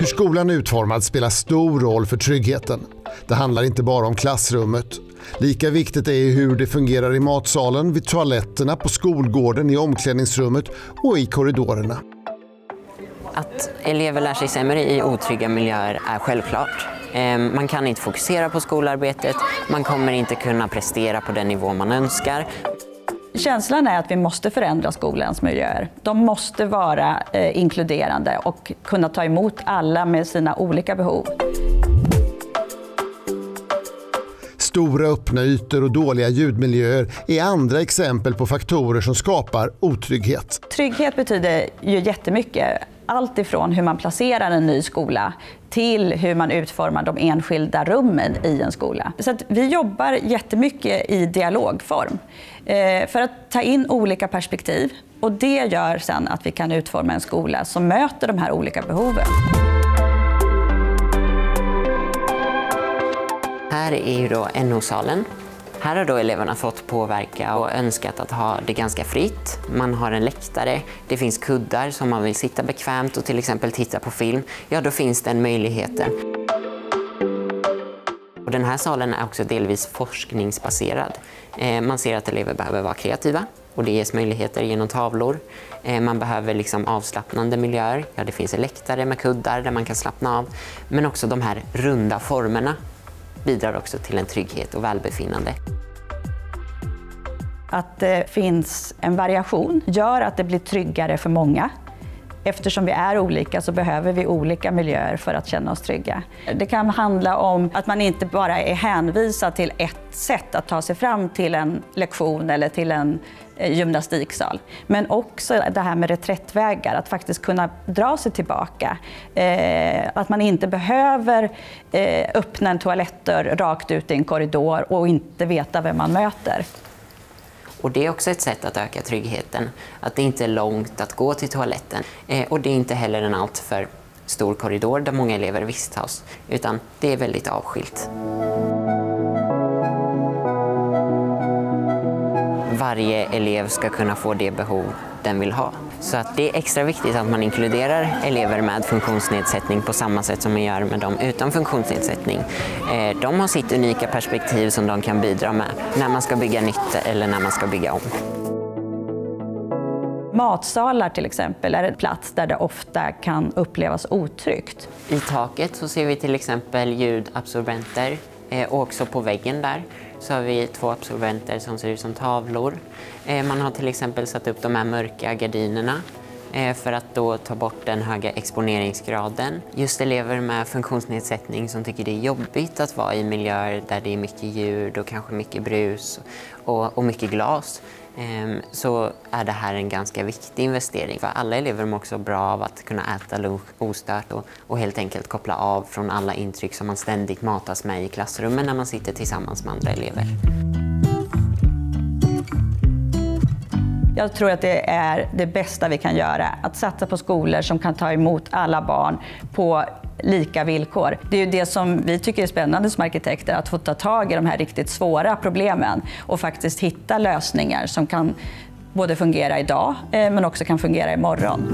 Hur skolan är utformad spelar stor roll för tryggheten. Det handlar inte bara om klassrummet. Lika viktigt är hur det fungerar i matsalen, vid toaletterna, på skolgården, i omklädningsrummet och i korridorerna. Att elever lär sig sämre i otrygga miljöer är självklart. Ehm, man kan inte fokusera på skolarbetet, man kommer inte kunna prestera på den nivå man önskar känslan är att vi måste förändra skolans miljöer. De måste vara eh, inkluderande och kunna ta emot alla med sina olika behov. Stora öppna ytor och dåliga ljudmiljöer är andra exempel på faktorer som skapar otrygghet. Trygghet betyder ju jättemycket allt ifrån hur man placerar en ny skola till hur man utformar de enskilda rummen i en skola. Så vi jobbar jättemycket i dialogform eh, för att ta in olika perspektiv och det gör sen att vi kan utforma en skola som möter de här olika behoven. Här är NO-salen här har då eleverna fått påverka och önskat att ha det ganska fritt. Man har en läktare, det finns kuddar som man vill sitta bekvämt och till exempel titta på film. Ja, då finns den möjligheten. Och den här salen är också delvis forskningsbaserad. Eh, man ser att elever behöver vara kreativa och det ges möjligheter genom tavlor. Eh, man behöver liksom avslappnande miljöer. Ja, det finns läktare med kuddar där man kan slappna av. Men också de här runda formerna bidrar också till en trygghet och välbefinnande. Att det finns en variation gör att det blir tryggare för många Eftersom vi är olika så behöver vi olika miljöer för att känna oss trygga. Det kan handla om att man inte bara är hänvisad till ett sätt att ta sig fram till en lektion eller till en eh, gymnastiksal. Men också det här med reträttvägar, att faktiskt kunna dra sig tillbaka. Eh, att man inte behöver eh, öppna en toalettdörr rakt ut i en korridor och inte veta vem man möter. Och det är också ett sätt att öka tryggheten, att det inte är långt att gå till toaletten. Eh, och det är inte heller en alltför stor korridor där många elever vistas, utan det är väldigt avskilt. Varje elev ska kunna få det behov den vill ha. Så att det är extra viktigt att man inkluderar elever med funktionsnedsättning på samma sätt som man gör med dem utan funktionsnedsättning. Eh, de har sitt unika perspektiv som de kan bidra med när man ska bygga nytt eller när man ska bygga om. Matsalar till exempel är en plats där det ofta kan upplevas otryggt. I taket så ser vi till exempel ljudabsorbenter eh, och också på väggen där så har vi två absorbenter som ser ut som tavlor. Eh, man har till exempel satt upp de här mörka gardinerna eh, för att då ta bort den höga exponeringsgraden. Just elever med funktionsnedsättning som tycker det är jobbigt att vara i miljöer där det är mycket ljud och kanske mycket brus och, och mycket glas Ehm, så är det här en ganska viktig investering. För alla elever mår också bra av att kunna äta lunch ostört och, och helt enkelt koppla av från alla intryck som man ständigt matas med i klassrummen när man sitter tillsammans med andra elever. Jag tror att det är det bästa vi kan göra. Att satsa på skolor som kan ta emot alla barn på lika villkor. Det är ju det som vi tycker är spännande som arkitekter, att få ta tag i de här riktigt svåra problemen och faktiskt hitta lösningar som kan både fungera idag eh, men också kan fungera imorgon.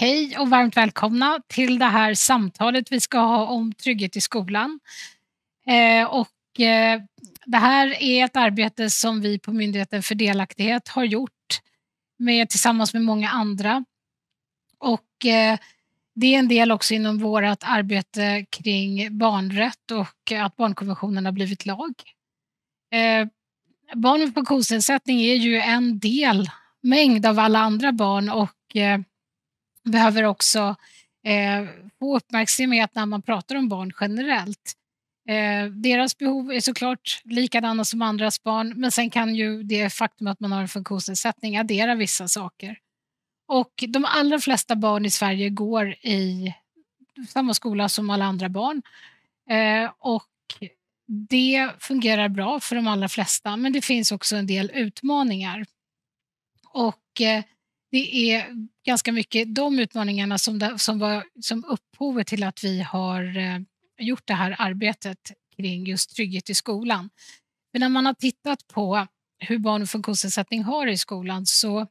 Hej och varmt välkomna till det här samtalet vi ska ha om trygghet i skolan. Eh, och, eh, det här är ett arbete som vi på Myndigheten för delaktighet har gjort med, tillsammans med många andra. Och, eh, det är en del också inom vårt arbete kring barnrätt och att barnkonventionen har blivit lag. barn med funktionsnedsättning är ju en del mängd av alla andra barn och behöver också eh, få uppmärksamhet när man pratar om barn generellt. Eh, deras behov är såklart likadana som andras barn men sen kan ju det faktum att man har en funktionsnedsättning addera vissa saker. Och de allra flesta barn i Sverige går i samma skola som alla andra barn. Eh, och det fungerar bra för de allra flesta men det finns också en del utmaningar. Och eh, det är ganska mycket de utmaningarna som, som var som upphovet till att vi har eh, gjort det här arbetet kring just trygghet i skolan. Men när man har tittat på hur barn med funktionsnedsättning har det i skolan så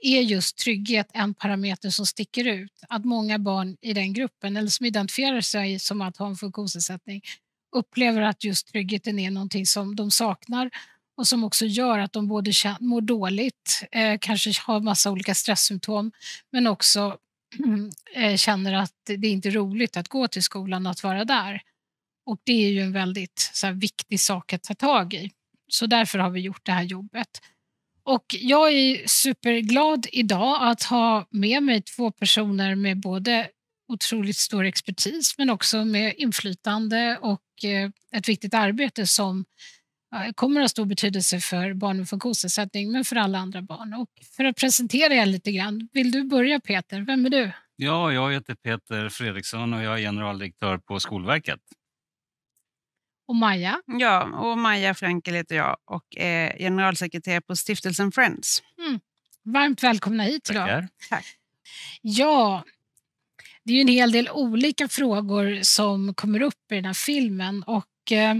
är just trygghet en parameter som sticker ut. Att många barn i den gruppen, eller som identifierar sig som att ha en funktionsnedsättning, upplever att just tryggheten är någonting som de saknar och som också gör att de både mår dåligt, eh, kanske har massa olika stresssymptom, men också eh, känner att det inte är roligt att gå till skolan, att vara där. Och det är ju en väldigt så här, viktig sak att ta tag i. Så därför har vi gjort det här jobbet. Och jag är superglad idag att ha med mig två personer med både otroligt stor expertis men också med inflytande och eh, ett viktigt arbete som kommer att ha stor betydelse för barn med funktionsnedsättning, men för alla andra barn. Och för att presentera er lite grann, vill du börja Peter? Vem är du? Ja, jag heter Peter Fredriksson och jag är generaldirektör på Skolverket. Och Maja? Ja, och Maja Frankel heter jag och är generalsekreterare på stiftelsen Friends. Mm. Varmt välkomna hit idag. Tackar. Tack. Ja, det är ju en hel del olika frågor som kommer upp i den här filmen och eh,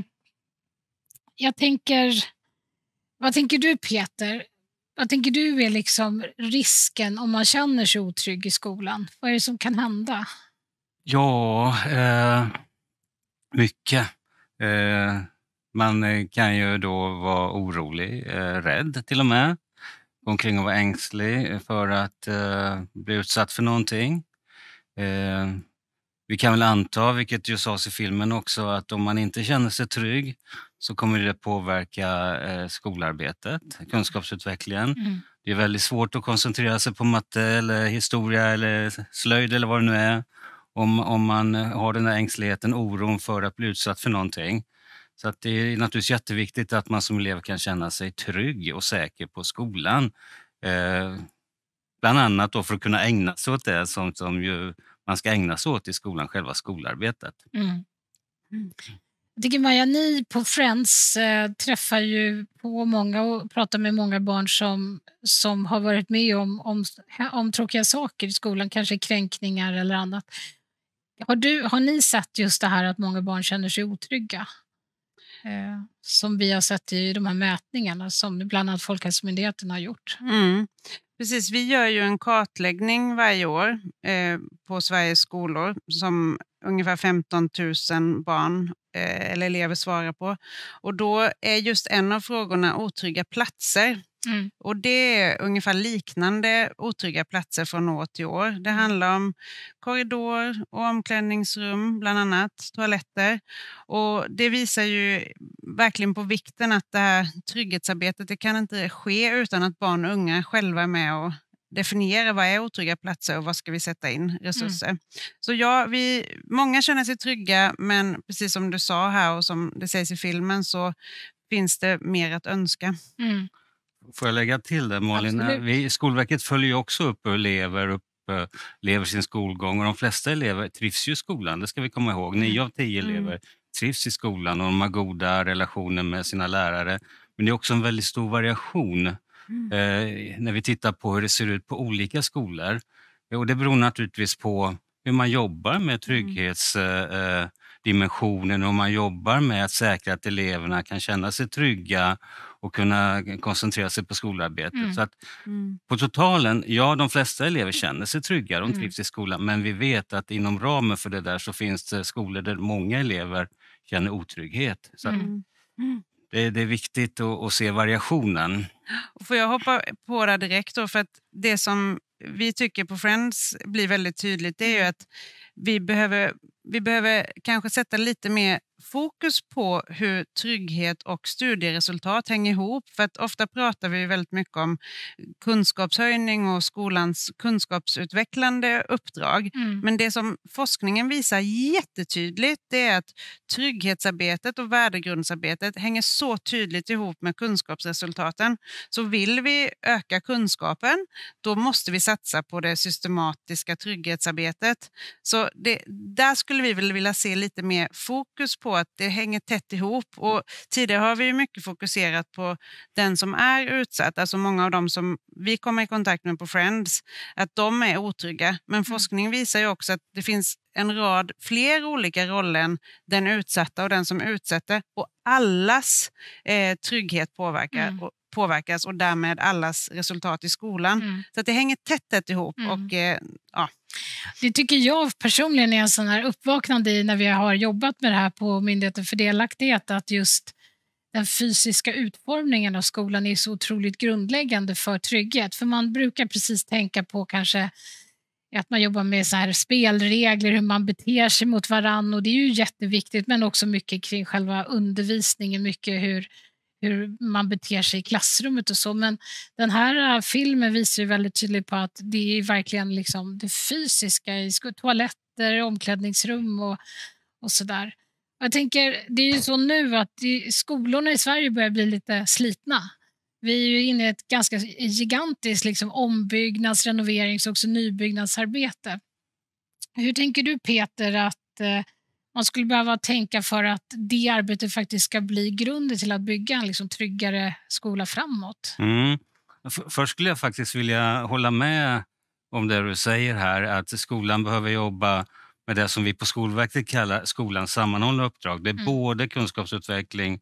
jag tänker, vad tänker du Peter? Vad tänker du är liksom risken om man känner sig otrygg i skolan? Vad är det som kan hända? Ja, eh, mycket. Eh, man eh, kan ju då vara orolig, eh, rädd till och med. Gå omkring och vara ängslig för att eh, bli utsatt för någonting. Eh, vi kan väl anta, vilket ju sades i filmen också, att om man inte känner sig trygg så kommer det påverka eh, skolarbetet, kunskapsutvecklingen. Mm. Det är väldigt svårt att koncentrera sig på matte, eller historia eller slöjd eller vad det nu är om, om man har den där ängsligheten, oron för att bli utsatt för någonting. Så att det är naturligtvis jätteviktigt att man som elev kan känna sig trygg och säker på skolan. Eh, bland annat då för att kunna ägna sig åt det som, som man ska ägna sig åt i skolan, själva skolarbetet. Mm. Mm. Jag tycker Maja, ni på Friends eh, träffar ju på många och pratar med många barn som, som har varit med om, om, om tråkiga saker i skolan, kanske kränkningar eller annat. Har, du, har ni sett just det här att många barn känner sig otrygga? eh, som vi har sett i de här mätningarna som bland annat Folkhälsomyndigheten har gjort. Mm. Precis, vi gör ju en kartläggning varje år eh, på Sveriges skolor som ungefär 15 000 barn eh, eller elever svarar på. Och då är just en av frågorna otrygga platser. Mm. Och Det är ungefär liknande otrygga platser från år till år. Det mm. handlar om korridor och omklädningsrum, bland annat, toaletter. Och Det visar ju verkligen på vikten att det här trygghetsarbetet det kan inte ske utan att barn och unga själva är med och definierar vad är otrygga platser och vad ska vi sätta in mm. resurser. Mm. Så ja, vi, många känner sig trygga, men precis som du sa här och som det sägs i filmen så finns det mer att önska. Mm. Får jag lägga till det, Malin? Eh, vi, Skolverket följer också upp hur elever upp eh, lever sin skolgång och de flesta elever trivs ju i skolan, det ska vi komma ihåg. Nio mm. av tio mm. elever trivs i skolan och de har goda relationer med sina lärare. Men det är också en väldigt stor variation mm. eh, när vi tittar på hur det ser ut på olika skolor. Och det beror naturligtvis på hur man jobbar med mm. trygghetsdimensionen eh, eh och hur man jobbar med att säkra att eleverna kan känna sig trygga och kunna koncentrera sig på skolarbetet. Mm. Så att mm. På totalen, ja de flesta elever känner sig trygga, de mm. trivs i skolan men vi vet att inom ramen för det där så finns det skolor där många elever känner otrygghet. Så mm. det, det, är viktigt att, att, se variationen. får jag hoppa på det direkt då, för att det som vi tycker på Friends blir väldigt tydligt det är ju att vi behöver, vi behöver kanske sätta lite mer fokus på hur trygghet och studieresultat hänger ihop. För att ofta pratar vi väldigt mycket om kunskapshöjning och skolans kunskapsutvecklande uppdrag. Mm. Men det som forskningen visar jättetydligt det är att trygghetsarbetet och värdegrundsarbetet hänger så tydligt ihop med kunskapsresultaten. Så vill vi öka kunskapen, då måste vi satsa på det systematiska trygghetsarbetet. Så det, där skulle vi väl vilja se lite mer fokus på att det hänger tätt ihop. Och tidigare har vi mycket fokuserat på den som är utsatt, alltså många av dem som vi kommer i kontakt med på Friends, att de är otrygga. Men mm. forskning visar ju också att det finns en rad fler olika roller än den utsatta och den som utsätter och allas eh, trygghet påverkar. Mm. Och påverkas och därmed allas resultat i skolan. Mm. Så att det hänger tätt, tätt ihop. Mm. Och, eh, ja. Det tycker jag personligen är en sån här uppvaknande i när vi har jobbat med det här på Myndigheten för delaktighet, att just den fysiska utformningen av skolan är så otroligt grundläggande för trygghet. För man brukar precis tänka på kanske att man jobbar med så här spelregler, hur man beter sig mot varann och det är ju jätteviktigt, men också mycket kring själva undervisningen, mycket hur hur man beter sig i klassrummet och så. Men den här äh, filmen visar ju väldigt tydligt på att det är verkligen liksom det fysiska i toaletter, omklädningsrum och, och där. Jag tänker, det är ju så nu att skolorna i Sverige börjar bli lite slitna. Vi är ju inne i ett ganska gigantiskt liksom, ombyggnads-, renoverings och också nybyggnadsarbete. Hur tänker du Peter att äh, man skulle behöva tänka för att det arbetet faktiskt ska bli grunden till att bygga en liksom tryggare skola framåt. Mm. Först skulle jag faktiskt vilja hålla med om det du säger här, att skolan behöver jobba med det som vi på Skolverket kallar skolans sammanhållna uppdrag. Det är mm. både kunskapsutveckling,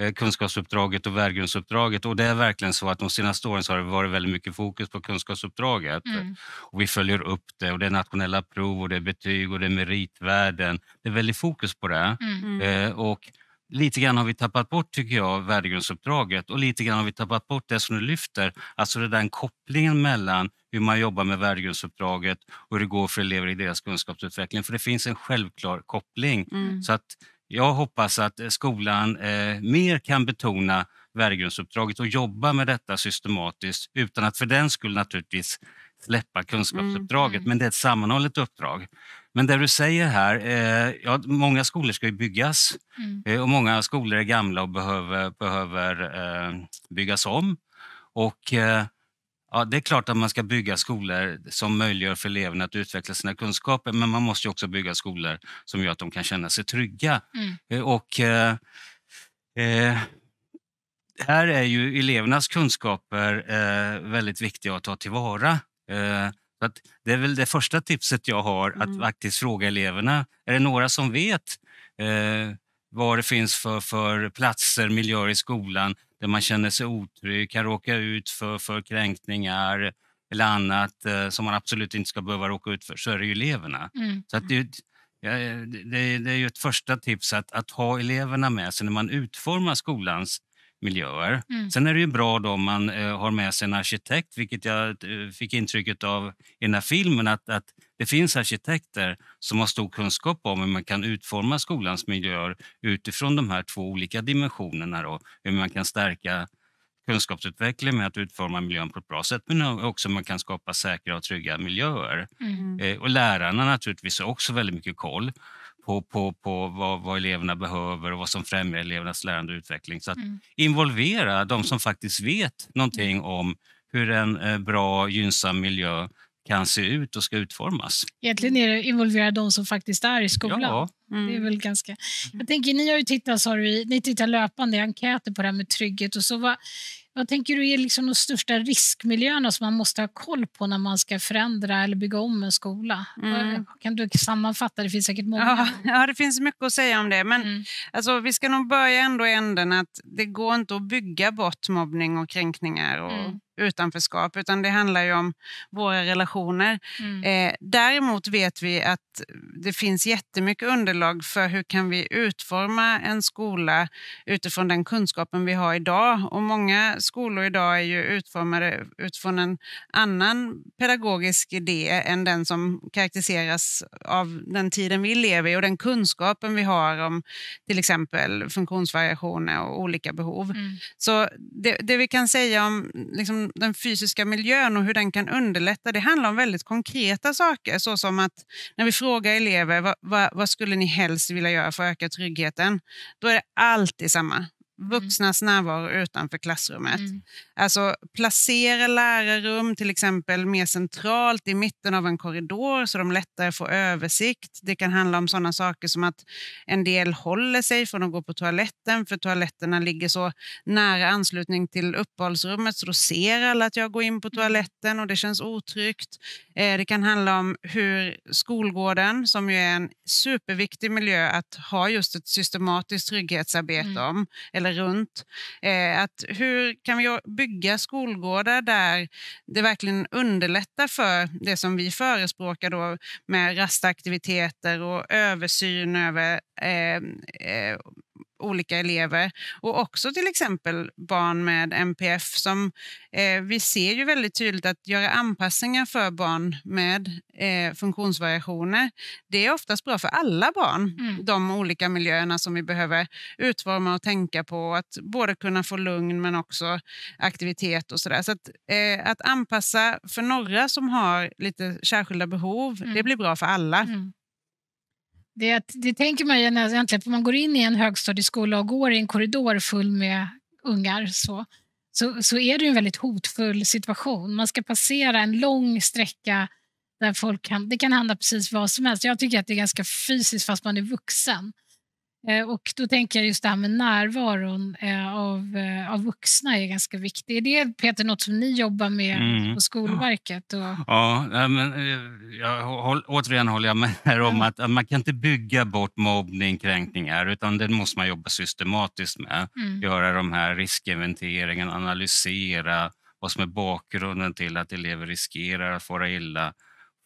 eh, kunskapsuppdraget och värdegrundsuppdraget. Och det är verkligen så att de senaste åren så har det varit väldigt mycket fokus på kunskapsuppdraget. Mm. Och vi följer upp det och det är nationella prov och det är betyg och det är meritvärden. Det är väldigt fokus på det. Mm. mm. Eh, och lite grann har vi tappat bort, tycker jag, värdegrundsuppdraget och lite grann har vi tappat bort det som du lyfter, alltså den kopplingen mellan hur man jobbar med värdegrundsuppdraget och hur det går för elever i deras kunskapsutveckling. För det finns en självklar koppling. Mm. Så att jag hoppas att skolan eh, mer kan betona värdegrundsuppdraget och jobba med detta systematiskt utan att för den skull naturligtvis släppa kunskapsuppdraget, mm. mm. men det är ett sammanhållet uppdrag. Men det du säger här, eh, ja, många skolor ska ju byggas mm. eh, och många skolor är gamla och behöver, behöver eh, byggas om. Och eh, ja, Det är klart att man ska bygga skolor som möjliggör för eleverna att utveckla sina kunskaper, men man måste också bygga skolor som gör att de kan känna sig trygga. Mm. Eh, och eh, här är ju elevernas kunskaper väldigt viktiga att ta tillvara. Så att det är väl det första tipset jag har, att mm. faktiskt fråga eleverna. Är det några som vet eh, vad det finns för, för platser, miljöer i skolan där man känner sig otrygg, kan råka ut för, för kränkningar eller annat eh, som man absolut inte ska behöva råka ut för, så är det ju eleverna. Mm. Så att det, det, det, är ju ett första tips att, att ha eleverna med sig när man utformar skolans miljöer. Mm. Sen är det ju bra då om man eh, har med sig en arkitekt, vilket jag eh, fick intrycket av i den här filmen, att, att det finns arkitekter som har stor kunskap om hur man kan utforma skolans miljöer utifrån de här två olika dimensionerna. Då, hur man kan stärka kunskapsutveckling med att utforma miljön på ett bra sätt, men också man kan skapa säkra och trygga miljöer. Mm. Eh, och lärarna naturligtvis har också väldigt mycket koll på, på, på vad, vad, eleverna behöver och vad som främjar elevernas lärande och utveckling. Så mm. involvera de som faktiskt vet någonting om hur en eh, bra, gynnsam miljö kan se ut och ska utformas. Egentligen är det involvera de som faktiskt är i skolan. Ja. Mm. Det är mm. väl ganska... Mm. Jag tänker, ni har ju tittat, sa ni tittar löpande i enkäter på det här med trygghet och så. Vad, vad tänker du är liksom de största riskmiljöerna som man måste ha koll på när man ska förändra eller bygga om en skola? Mm. Kan du sammanfatta? Det finns säkert många. Ja, ja det finns mycket att säga om det. Men mm. alltså, vi ska nog börja ändå i änden att det går inte att bygga bort mobbning och kränkningar och mm utanförskap, utan det handlar ju om våra relationer. Mm. Eh, däremot vet vi att det finns jättemycket underlag för hur kan vi utforma en skola utifrån den kunskapen vi har idag. Och många skolor idag är ju utformade utifrån en annan pedagogisk idé än den som karaktäriseras av den tiden vi lever i och den kunskapen vi har om till exempel funktionsvariationer och olika behov. Mm. Så det, det vi kan säga om liksom, den fysiska miljön och hur den kan underlätta. Det handlar om väldigt konkreta saker, Som att när vi frågar elever vad, vad, vad skulle ni helst vilja göra för att öka tryggheten? Då är det alltid samma. Mm. Vuxnas närvaro utanför klassrummet. Mm. Alltså placera lärarrum till exempel mer centralt i mitten av en korridor så de lättare får översikt. Det kan handla om sådana saker som att en del håller sig från att gå på toaletten för toaletterna ligger så nära anslutning till uppehållsrummet så då ser alla att jag går in på mm. toaletten och det känns otryggt. Eh, det kan handla om hur skolgården, som ju är en superviktig miljö att ha just ett systematiskt trygghetsarbete mm. om, eller runt. Eh, att hur kan vi bygga skolgårdar där det verkligen underlättar för det som vi förespråkar då med rastaktiviteter och översyn över eh, eh, olika elever och också till exempel barn med MPF som eh, vi ser ju väldigt tydligt att göra anpassningar för barn med eh, funktionsvariationer. Det är oftast bra för alla barn, mm. de olika miljöerna som vi behöver utforma och tänka på. Att både kunna få lugn men också aktivitet och sådär. Så att, eh, att anpassa för några som har lite särskilda behov, mm. det blir bra för alla. Mm. Det, det tänker man ju när, egentligen, för man går in i en högstadieskola och går i en korridor full med ungar så, så, så är det en väldigt hotfull situation. Man ska passera en lång sträcka där folk kan, det kan hända precis vad som helst. Jag tycker att det är ganska fysiskt fast man är vuxen. Eh, och då tänker jag just det här med närvaron eh, av, eh, av vuxna är ganska viktig. Är det Peter något som ni jobbar med mm. på Skolverket? Och... Ja, men, jag, håll, återigen håller jag med om att man kan inte bygga bort mobbning, kränkningar, utan det måste man jobba systematiskt med. Mm. Göra de här riskinventeringen, analysera vad som är bakgrunden till att elever riskerar att fara illa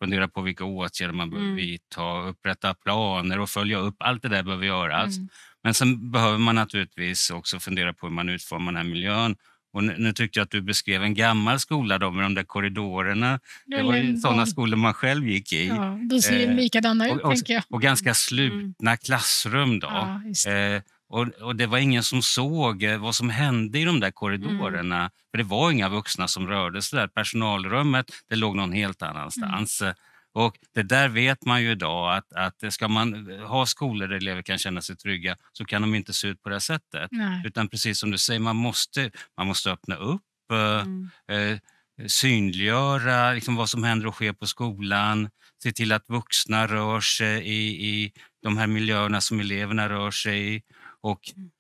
fundera på vilka åtgärder man behöver mm. vidta, upprätta planer och följa upp. Allt det där behöver göras. Mm. Men sen behöver man naturligtvis också fundera på hur man utformar den här miljön. Och nu, nu tyckte jag att du beskrev en gammal skola då, med de där korridorerna. Det, var ju sådana skolor man själv gick i. Ja, de ser eh, likadana ut, och, och, tänker jag. Och ganska mm. slutna mm. klassrum. då. Ja, eh, och, och, Det var ingen som såg eh, vad som hände i de där korridorerna. Mm. För Det var inga vuxna som rörde sig där. Personalrummet det låg någon helt annanstans. Mm. Och Det där vet man ju idag, att, att ska man eh, ha skolor där elever kan känna sig trygga så kan de inte se ut på det här sättet. Nej. Utan precis som du säger, man måste, man måste öppna upp, eh, mm. eh, synliggöra liksom vad som händer och sker på skolan, se till att vuxna rör sig i, i de här miljöerna som eleverna rör sig i och mm.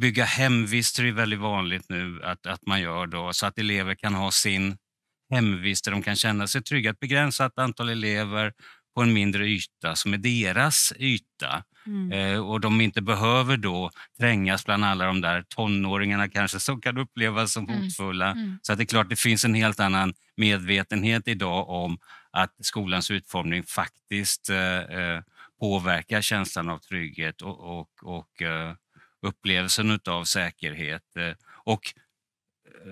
bygga hemvist är väldigt vanligt nu att, att man gör då, så att elever kan ha sin hemvist där de kan känna sig trygga. Ett begränsat antal elever på en mindre yta som är deras yta. Mm. Eh, och de inte behöver då trängas bland alla de där tonåringarna kanske som kan upplevas som mm. hotfulla. Mm. Mm. Så att det är klart, det finns en helt annan medvetenhet idag om att skolans utformning faktiskt eh, eh påverkar känslan av trygghet och, och, och eh, upplevelsen av säkerhet eh, och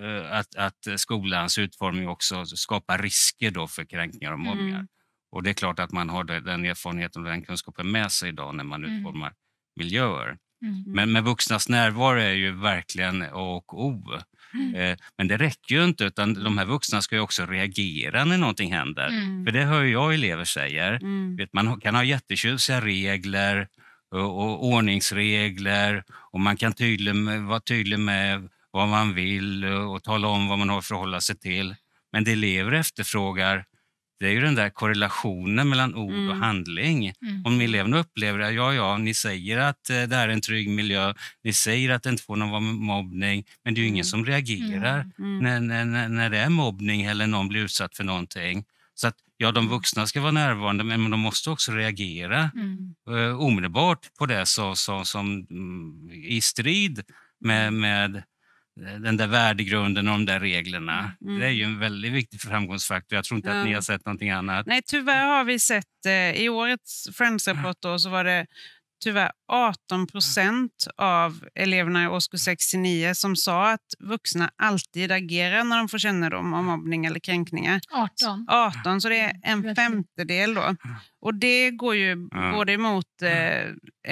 eh, att, att, skolans utformning också skapar risker då för kränkningar och mobbningar. Mm. Och det är klart att man har den erfarenheten och den kunskapen med sig idag när man mm. utformar mm. miljöer. Mm. Men, men vuxnas närvaro är ju verkligen A och O. Mm. Eh, men det räcker ju inte, utan de här vuxna ska ju också reagera när någonting händer. Mm. För det hör jag elever säger. Mm. Vet, man kan ha jättetjusiga regler, och ordningsregler och man kan tydlig med, vara tydlig med vad man vill och tala om vad man har att förhålla sig till. Men det elever efterfrågar det är ju den där korrelationen mellan ord mm. och handling. Mm. Om eleverna upplever att ja, ja, ni säger att eh, det är en trygg miljö, ni säger att det inte får någon mobbning, men det är ju ingen mm. som reagerar mm. Mm. när, när, när det är mobbning eller någon blir utsatt för någonting. Så att Ja, de vuxna ska vara närvarande, men de måste också reagera mm. Eh, omedelbart på det så, så, som mm, i strid med, mm. med eh, den där värdegrunden och de där reglerna. Mm, mm. Det är ju en väldigt viktig framgångsfaktor. Jag tror inte ja. att ni har sett någonting annat. Nej, tyvärr har vi sett... Eh, I årets Friends-rapport var det tyvärr 18 procent av eleverna i årskurs 69 som sa att vuxna alltid agerar när de får kännedom om mobbning eller kränkningar. 18. 18, så det är en femtedel. Då. Och det går ju både emot eh,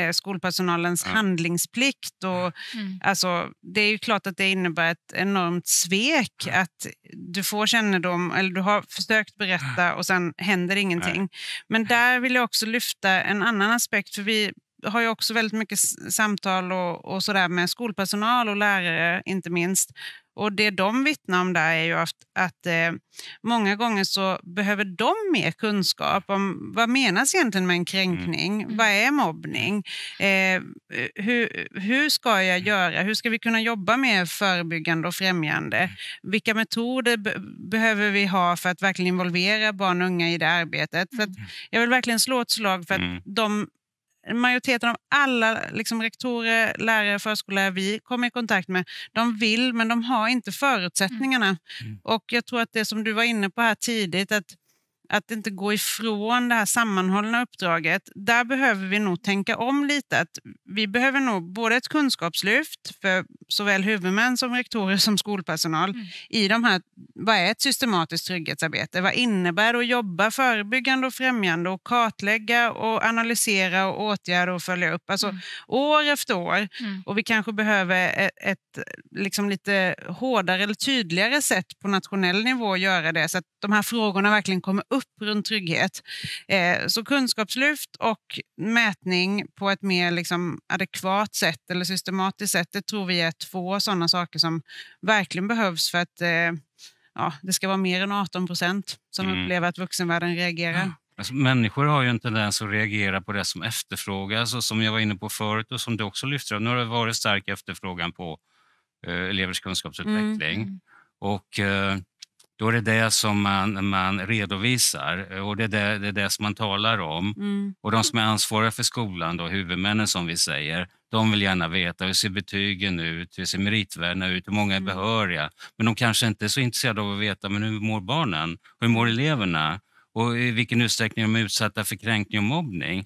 eh, skolpersonalens handlingsplikt och mm. alltså, det är ju klart att det innebär ett enormt svek att du får kännedom, eller du har försökt berätta och sen händer ingenting. Men där vill jag också lyfta en annan aspekt, för vi har ju också också väldigt mycket samtal och, och så med skolpersonal och lärare, inte minst. Och Det de vittnar om där är ju att, att eh, många gånger så behöver de mer kunskap om vad menas egentligen med en mm. kränkning? Mm. Vad är mobbning? Eh, hur, hur ska jag mm. göra? Hur ska vi kunna jobba mer förebyggande och främjande? Mm. Vilka metoder be behöver vi ha för att verkligen involvera barn och unga i det arbetet? För jag vill verkligen slå ett slag för att mm. de majoriteten av alla liksom, rektorer, lärare, förskollärare vi kommer i kontakt med, de vill men de har inte förutsättningarna. Mm. mm. Och jag tror att det som du var inne på här tidigt, att att inte gå ifrån det här sammanhållna uppdraget. Där behöver vi nog tänka om lite. Att vi behöver nog både ett kunskapslyft för såväl huvudmän som rektorer som skolpersonal mm. i de här, vad är ett systematiskt trygghetsarbete? Vad innebär det att jobba förebyggande och främjande och kartlägga och analysera och åtgärda och följa upp? Alltså mm. år efter år. Mm. Och vi kanske behöver ett, ett liksom lite hårdare eller tydligare sätt på nationell nivå att göra det så att de här frågorna verkligen kommer upp runt trygghet. Eh, så kunskapslyft och mätning på ett mer liksom, adekvat sätt eller systematiskt sätt, det tror vi är två sådana saker som verkligen behövs för att eh, ja, det ska vara mer än 18 procent som mm. upplever att vuxenvärlden reagerar. Ja. Alltså, människor har ju en tendens att reagera på det som efterfrågas och alltså, som jag var inne på förut och som du också lyfter upp. Nu har det varit stark efterfrågan på eh, elevers kunskapsutveckling. Mm. Och eh, då är det det som man, man redovisar eh, och det är det, det, är det som man talar om. Mm. Och de som är ansvariga för skolan, då, huvudmännen som vi säger, de vill gärna veta hur ser betygen ut, hur ser meritvärdena ut, hur många är mm. behöriga? Men de kanske inte är så intresserade av att veta men hur mår barnen, hur mår eleverna och i vilken utsträckning de är utsatta för kränkning och mobbning.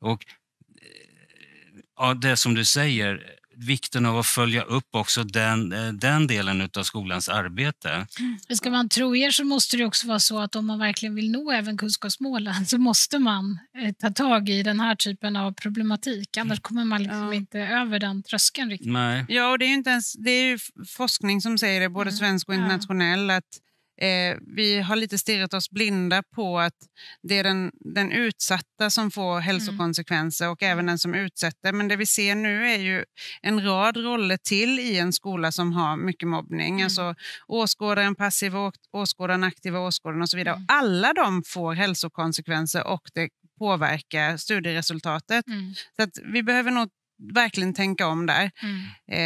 Och eh, ja, det som du säger, vikten av att följa upp också den, eh, den delen av skolans arbete. Mm. Ska man tro er så måste det också vara så att om man verkligen vill nå även kunskapsmålen så måste man eh, ta tag i den här typen av problematik. Annars mm. kommer man liksom ja. inte över den tröskeln riktigt. Nej. Ja, och det är, inte ens, det är forskning som säger det, både mm. svensk och internationell, att eh, vi har lite stirrat oss blinda på att det är den, den utsatta som får mm. hälsokonsekvenser mm. och även mm. den som utsätter. Men det vi ser nu är ju en rad roller till i en skola som har mycket mobbning. Mm. Alltså åskådaren, passiv åskådaren, aktiva åskådaren och så vidare. Mm. alla de får hälsokonsekvenser och det påverkar studieresultatet. Mm. Så att vi behöver nog verkligen tänka om där. Mm.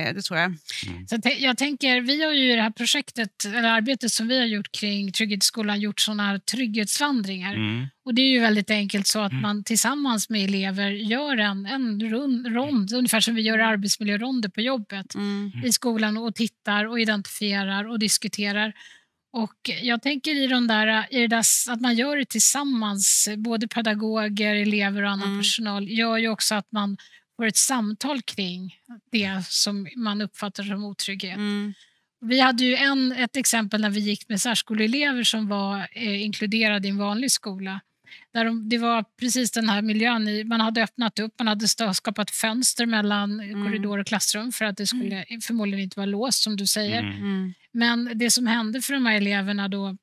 Eh, det tror jag. Mm. Så jag tänker, vi har ju i det här projektet, eller arbetet som vi har gjort kring Trygghetsskolan, gjort sådana trygghetsvandringar. Mm. Och det är ju väldigt enkelt så att mm. man tillsammans med elever gör en, en rund, rond, ungefär som vi gör mm. arbetsmiljöronder på jobbet mm. i skolan och tittar och identifierar och diskuterar. Och jag tänker i, de där, i där, att man gör det tillsammans, både pedagoger, elever och annan personal, gör ju också att man får ett samtal kring det som man uppfattar som otrygghet. Mm. Vi hade ju en, ett exempel när vi gick med särskoleelever som var eh, inkluderade i en vanlig skola. Där de, det var precis den här miljön, man hade öppnat upp, man hade skapat fönster mellan mm. korridor och klassrum för att det mm. skulle mm. förmodligen inte vara låst som du säger. Mm. Mm. Men det som hände för de här eleverna då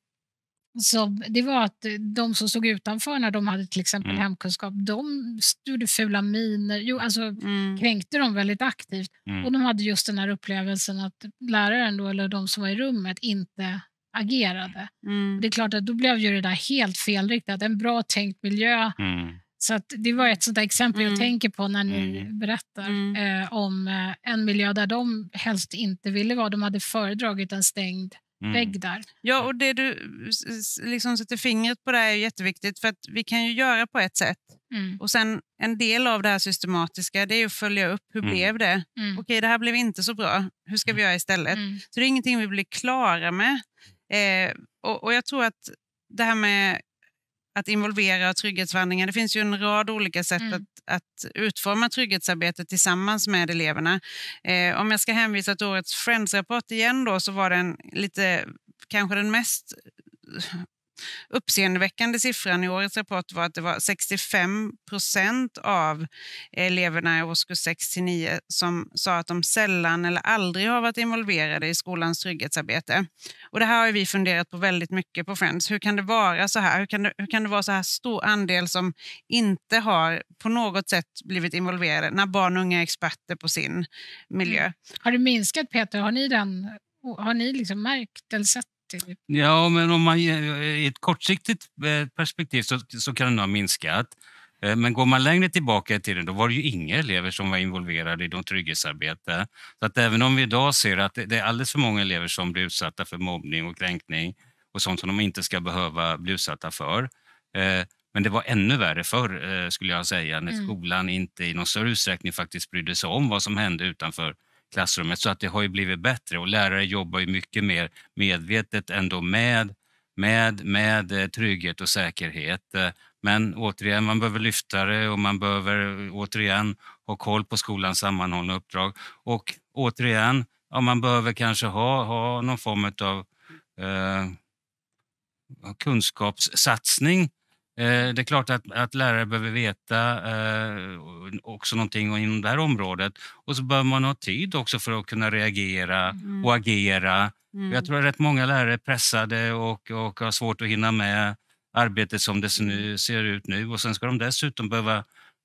som, det var att eh, de som stod utanför när de hade till exempel mm. hemkunskap, de gjorde fula miner, jo, alltså mm. kränkte dem väldigt aktivt. Mm. Och de hade just den här upplevelsen att läraren då, eller de som var i rummet inte agerade. Mm. Det är klart att då blev ju det där helt felriktat, en bra tänkt miljö. Mm. Så det var ett sånt exempel jag mm. tänker på när ni berättar eh, om eh, en miljö där de helst inte ville vara. De hade föredragit en stängd mm. vägg där. Ja, och det du liksom sätter fingret på där är jätteviktigt för att vi kan ju göra på ett sätt. Mm. Och sen en del av det här systematiska det är att följa upp, hur mm. blev det? Mm. Okej, det här blev inte så bra, hur ska vi mm. göra istället? Mm. Så det är ingenting vi blir klara med. Eh, och, och jag tror att det här med att involvera trygghetsvandringar. Det finns ju en rad olika sätt mm. att, att, utforma trygghetsarbetet tillsammans med eleverna. Eh, om jag ska hänvisa till årets Friends-rapport igen då, så var den lite, kanske den mest Uppseendeväckande siffran i årets rapport var att det var 65 procent av eleverna i årskurs 6 till 9 som sa att de sällan eller aldrig har varit involverade i skolans trygghetsarbete. Och det här har vi funderat på väldigt mycket på Friends. Hur kan det vara så här? Hur kan det, hur kan det vara så här stor andel som inte har på något sätt blivit involverade när barn och unga är experter på sin miljö? Mm. Har det minskat Peter? Har ni den har ni liksom märkt eller sett Typ. Ja, men om man, eh, i ett kortsiktigt eh, perspektiv så, så kan den ha minskat. Eh, men går man längre tillbaka i tiden då var det ju inga elever som var involverade i de trygghetsarbete. Så att även om vi idag ser att det är alldeles för många elever som blir utsatta för mobbning och kränkning och sånt som de inte ska behöva bli utsatta för. Men det var ännu värre förr, skulle jag säga, när mm. skolan inte i någon större utsträckning faktiskt brydde sig om vad som hände utanför klassrummet. Så att det har ju blivit bättre och lärare jobbar ju mycket mer medvetet ändå med, med, med eh, trygghet och säkerhet. Eh, men återigen, man behöver lyfta det och man behöver eh, återigen ha koll på skolans sammanhållna uppdrag. Och återigen, ja, man behöver kanske ha, ha någon form av eh, kunskapssatsning Eh, det är klart att, att lärare behöver veta eh, också någonting inom det här området. Och så behöver man ha tid också för att kunna reagera mm. och agera. Mm. Jag tror att rätt många lärare är pressade och, och har svårt att hinna med arbetet som det nu, ser ut nu. Och sen ska de dessutom behöva,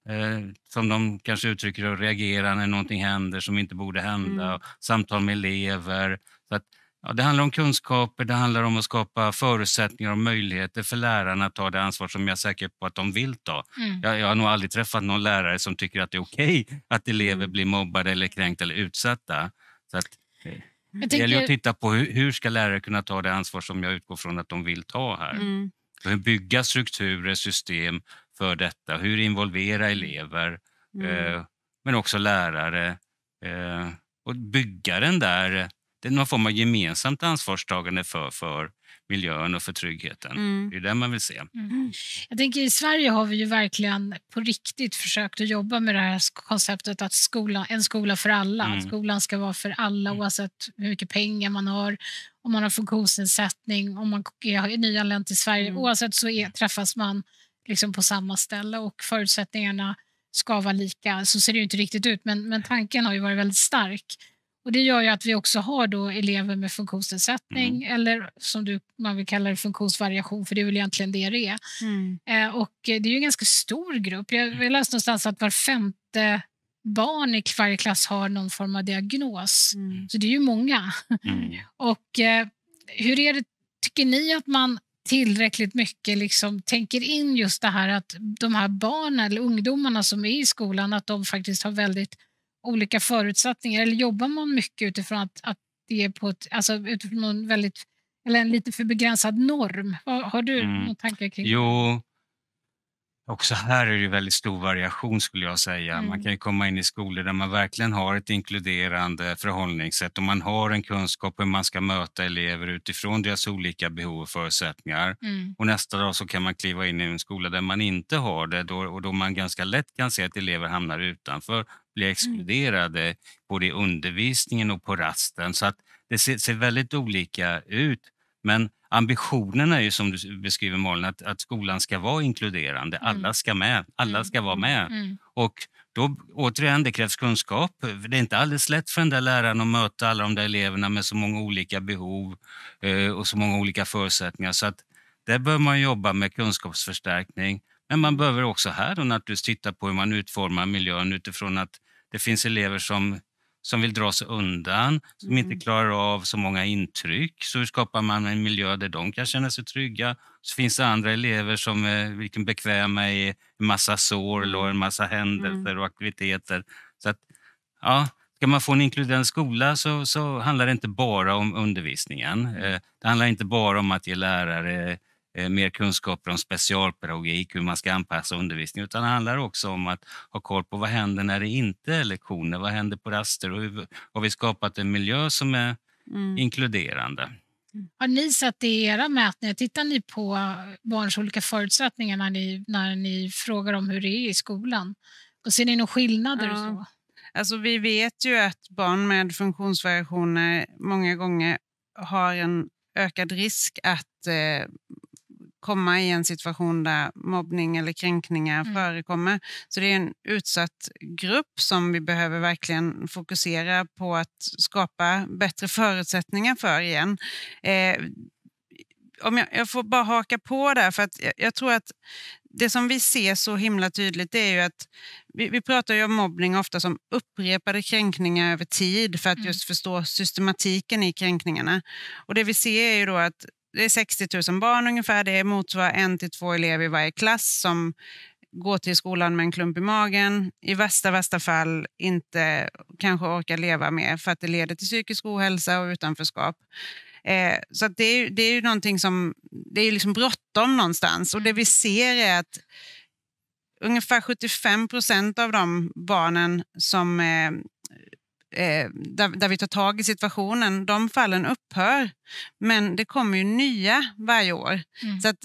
eh, som de kanske uttrycker reagera när någonting händer som inte borde hända. Mm. samtal med elever. Så att, Ja, det handlar om kunskaper, det handlar om att skapa förutsättningar och möjligheter för lärarna att ta det ansvar som jag är säker på att de vill ta. Mm. Jag, jag, har nog aldrig träffat någon lärare som tycker att det är okej okay att elever mm. blir mobbade eller kränkta eller utsatta. Så att, eh, jag det gäller att titta på hur, hur, ska lärare kunna ta det ansvar som jag utgår från att de vill ta här. Mm. Hur bygga strukturer, system för detta, hur involvera mm. elever, mm. eh, men också lärare. Eh, och bygga den där det är någon form av gemensamt ansvarstagande för, för miljön och för tryggheten. Mm. Det är det man vill se. Mm. mm. Jag tänker I Sverige har vi ju verkligen på riktigt försökt att jobba med det här konceptet att skola, en skola för alla. Mm. Skolan ska vara för alla mm. oavsett hur mycket pengar man har, om man har funktionsnedsättning, om man är nyanländ till Sverige. Mm. Oavsett så är, träffas man liksom på samma ställe och förutsättningarna ska vara lika. Så ser det ju inte riktigt ut, men, men tanken har ju varit väldigt stark. Och det gör ju att vi också har då elever med funktionsnedsättning mm. eller som du, man vill kalla det funktionsvariation, för det är väl egentligen det det är. Mm. Eh, och det är ju en ganska stor grupp. Jag har mm. läst någonstans att var femte barn i varje klass har någon form av diagnos. Mm. Så det är ju många. Mm. och eh, hur är det, tycker ni att man tillräckligt mycket liksom tänker in just det här att de här barnen eller ungdomarna som är i skolan, att de faktiskt har väldigt olika förutsättningar eller jobbar man mycket utifrån att, att det är på ett, alltså utifrån en väldigt eller en lite för begränsad norm. Har, har du mm. någon tanke kring det? Också här är det väldigt stor variation skulle jag säga. Mm. Man kan komma in i skolor där man verkligen har ett inkluderande förhållningssätt och man har en kunskap hur man ska möta elever utifrån deras olika behov och förutsättningar. Mm. Och nästa dag så kan man kliva in i en skola där man inte har det då, och då man ganska lätt kan se att elever hamnar utanför, blir mm. exkluderade mm. både i undervisningen och på rasten. Så att det ser, ser väldigt olika ut. Men ambitionen är ju som du beskriver Malin, att, att skolan ska vara inkluderande. Mm. Alla ska med, alla ska vara mm. med. Mm. Och då, återigen, det krävs kunskap. Det är inte alldeles lätt för den där läraren att möta alla de där eleverna med så många olika behov eh, och så många olika förutsättningar. Så att där bör man jobba med kunskapsförstärkning. Men man behöver också här då naturligtvis titta på hur man utformar miljön utifrån att det finns elever som som vill dra sig undan, som mm. inte klarar av så många intryck. Så hur skapar man en miljö där de kan känna sig trygga? Så finns det andra elever som är eh, vilken bekväma i en massa sår och mm. en massa mm. händelser mm. och aktiviteter. Så att, ja, ska man få en inkluderande skola så, så handlar det inte bara om undervisningen. Mm. Eh, det handlar inte bara om att ge lärare Eh, mer kunskaper om specialpedagogik, hur man ska anpassa undervisningen, utan det handlar också om att ha koll på vad händer när det inte är lektioner, vad händer på raster och hur har vi skapat en miljö som är mm. inkluderande? Har ni sett i era mätningar, tittar ni på barns olika förutsättningar när ni, när ni frågar om hur det är i skolan? Och ser ni några skillnader? Och Alltså, vi vet ju att barn med funktionsvariationer många gånger har en ökad risk att eh, komma i en situation där mobbning eller kränkningar mm. förekommer. Så det är en utsatt grupp som vi behöver verkligen fokusera på att skapa bättre förutsättningar för igen. Eh, om jag, jag, får bara haka på där, för att jag, jag, tror att det som vi ser så himla tydligt är ju att vi, vi pratar ju om mobbning ofta som upprepade kränkningar över tid för att mm. just förstå systematiken i kränkningarna. Och det vi ser är ju då att det är 60 000 barn ungefär. Det motsvarar en till två elever i varje klass som går till skolan med en klump i magen. I värsta, värsta fall inte kanske orkar leva mer för att det leder till psykisk ohälsa och utanförskap. Eh, så det är, det är ju någonting som, det är liksom bråttom någonstans och det vi ser är att ungefär 75 procent av de barnen som eh, Eh, där, där, vi tar tag i situationen, de fallen upphör. Men det kommer ju nya varje år. Mm. Så att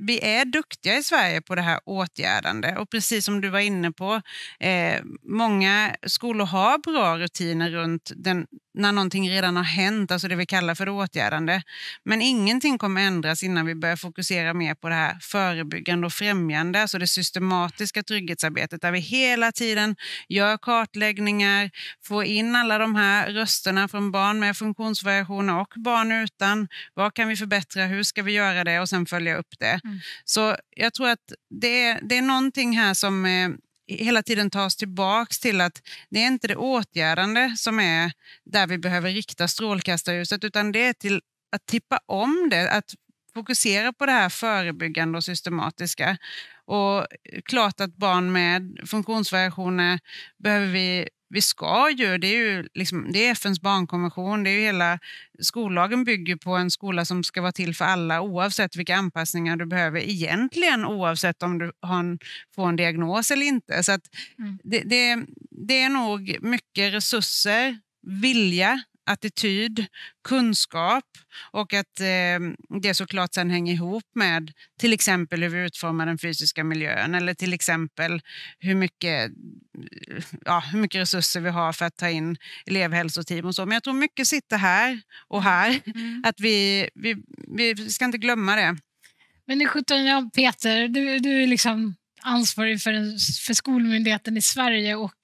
vi är duktiga i Sverige på det här åtgärdande. Och precis som du var inne på, eh, många skolor har bra rutiner runt den när någonting redan har hänt, alltså det vi kallar för åtgärdande. Men ingenting kommer ändras innan vi börjar fokusera mer på det här förebyggande och främjande, alltså det systematiska trygghetsarbetet där vi hela tiden gör kartläggningar, får in alla de här rösterna från barn med funktionsvariationer och barn utan. Vad kan vi förbättra? Hur ska vi göra det? Och sen följa upp det. Mm. Så jag tror att det är, det är någonting här som eh, hela tiden tas tillbaks till att det är inte det åtgärdande som är där vi behöver rikta strålkastarljuset utan det är till att tippa om det, att fokusera på det här förebyggande och systematiska. Och klart att barn med funktionsvariationer behöver vi vi ska ju, det är ju liksom, det är FNs barnkonvention, det är hela, skollagen bygger på en skola som ska vara till för alla oavsett vilka anpassningar du behöver egentligen oavsett om du har en, får en diagnos eller inte. Så mm. det, det, det är nog mycket resurser, vilja attityd, kunskap och att eh, det såklart sen hänger ihop med till exempel hur vi utformar den fysiska miljön eller till exempel hur mycket, eh, ja, hur mycket resurser vi har för att ta in elevhälsoteam och så. Men jag tror mycket sitter här och här. Mm. Att vi, vi, vi ska inte glömma det. Men det 17 ja, Peter, du, du är liksom ansvarig för, för skolmyndigheten i Sverige och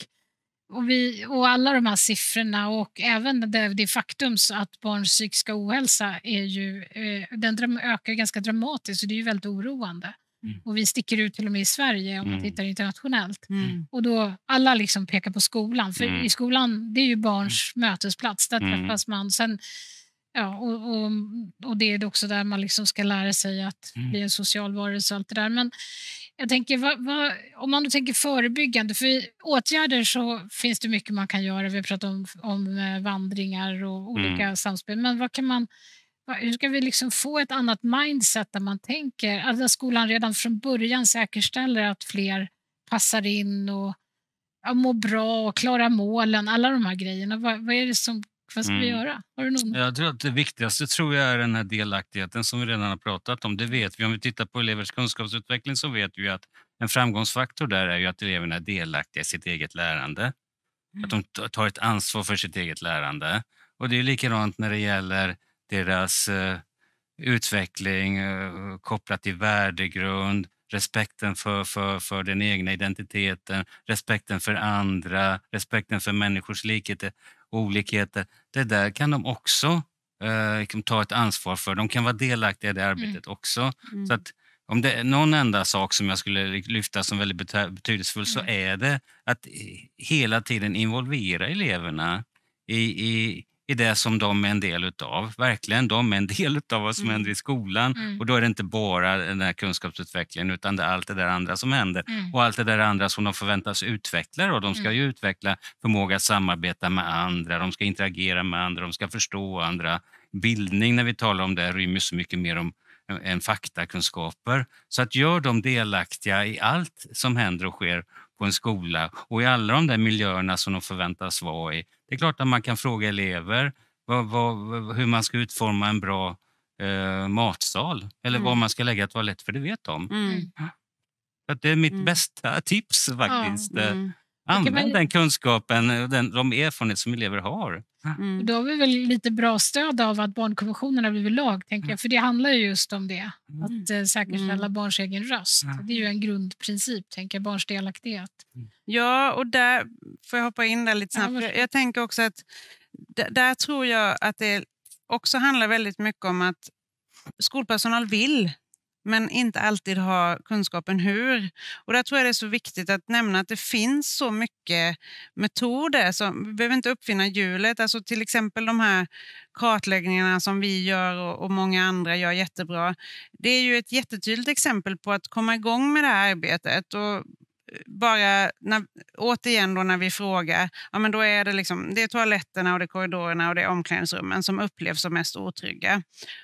och, vi, och alla de här siffrorna och även det, det faktum att barns psykiska ohälsa är ju, eh, den ökar ganska dramatiskt och det är ju väldigt oroande. Mm. Och vi sticker ut till och med i Sverige om man mm. tittar internationellt. Mm. Och då alla liksom pekar på skolan, för mm. i skolan det är ju barns mm. mötesplats, där mm. träffas man. Sen, ja, och, och, och, det är också där man liksom ska lära sig att bli en social varelse och allt det där. Men jag tänker, vad, vad, om man tänker förebyggande, för i åtgärder så finns det mycket man kan göra. Vi har pratat om, om eh, vandringar och olika mm. samspel, men vad kan man hur ska vi liksom få ett annat mindset där man tänker, alltså skolan redan från början säkerställer att fler passar in och ja, mår bra och klarar målen, alla de här grejerna. Vad, vad, är det som vad ska mm. vi göra? Har du någon? Jag tror att det viktigaste tror jag är den här delaktigheten som vi redan har pratat om. Det vet vi. Om vi tittar på elevers kunskapsutveckling så vet vi att en framgångsfaktor där är ju att eleverna är delaktiga i sitt eget lärande. Mm. Att de tar ett ansvar för sitt eget lärande. Och det är likadant när det gäller deras eh, utveckling eh, kopplat till värdegrund, respekten för, för, för den egna identiteten, respekten för andra, respekten för människors likhet olikheter, det där kan de också eh, liksom ta ett ansvar för. De kan vara delaktiga i det mm. arbetet mm. också. Mm. Så att om det är någon enda sak som jag skulle lyfta som väldigt betydelsefull mm. så är det att hela tiden involvera eleverna i, i, i det som de är en del av. Verkligen, de är en del av vad som mm. händer i skolan. Mm. Och då är det inte bara den här kunskapsutvecklingen utan det är allt det där andra som händer. Mm. Och allt det där andra som de förväntas utveckla. Då. De ska mm. ju utveckla förmåga att samarbeta med andra, de ska interagera med andra, de ska förstå andra. Bildning, när vi talar om det, rymmer så mycket mer om än faktakunskaper. Så att gör dem delaktiga i allt som händer och sker på en skola och i alla de där miljöerna som de förväntas vara i. Det är klart att man kan fråga elever vad, vad, hur man ska utforma en bra eh, matsal eller mm. var man ska lägga toalett, för det vet de. Mm. det är mitt mm. bästa tips faktiskt. Ja, eh, mm. Använd den kunskapen och de erfarenheter som elever har. Mm. mm. Då har vi väl lite bra stöd av att barnkonventionen har blivit lag, tänker mm. jag. för det handlar ju just om det, mm. att eh, säkerställa mm. barns egen röst. Mm. Det är ju en grundprincip, tänker jag, barns delaktighet. Ja, och där får jag hoppa in där lite snabbt. Ja, jag tänker också att där tror jag att det också handlar väldigt mycket om att skolpersonal vill men inte alltid har kunskapen hur. Och där tror jag det är så viktigt att nämna att det finns så mycket metoder. Som, vi behöver inte uppfinna hjulet, alltså till exempel de här kartläggningarna som vi gör och, och många andra gör jättebra. Det är ju ett jättetydligt exempel på att komma igång med det här arbetet. Och eh, bara när, återigen då när vi frågar, ja men då är det, liksom, det är toaletterna och det är korridorerna och det är omklädningsrummen som upplevs som mest otrygga.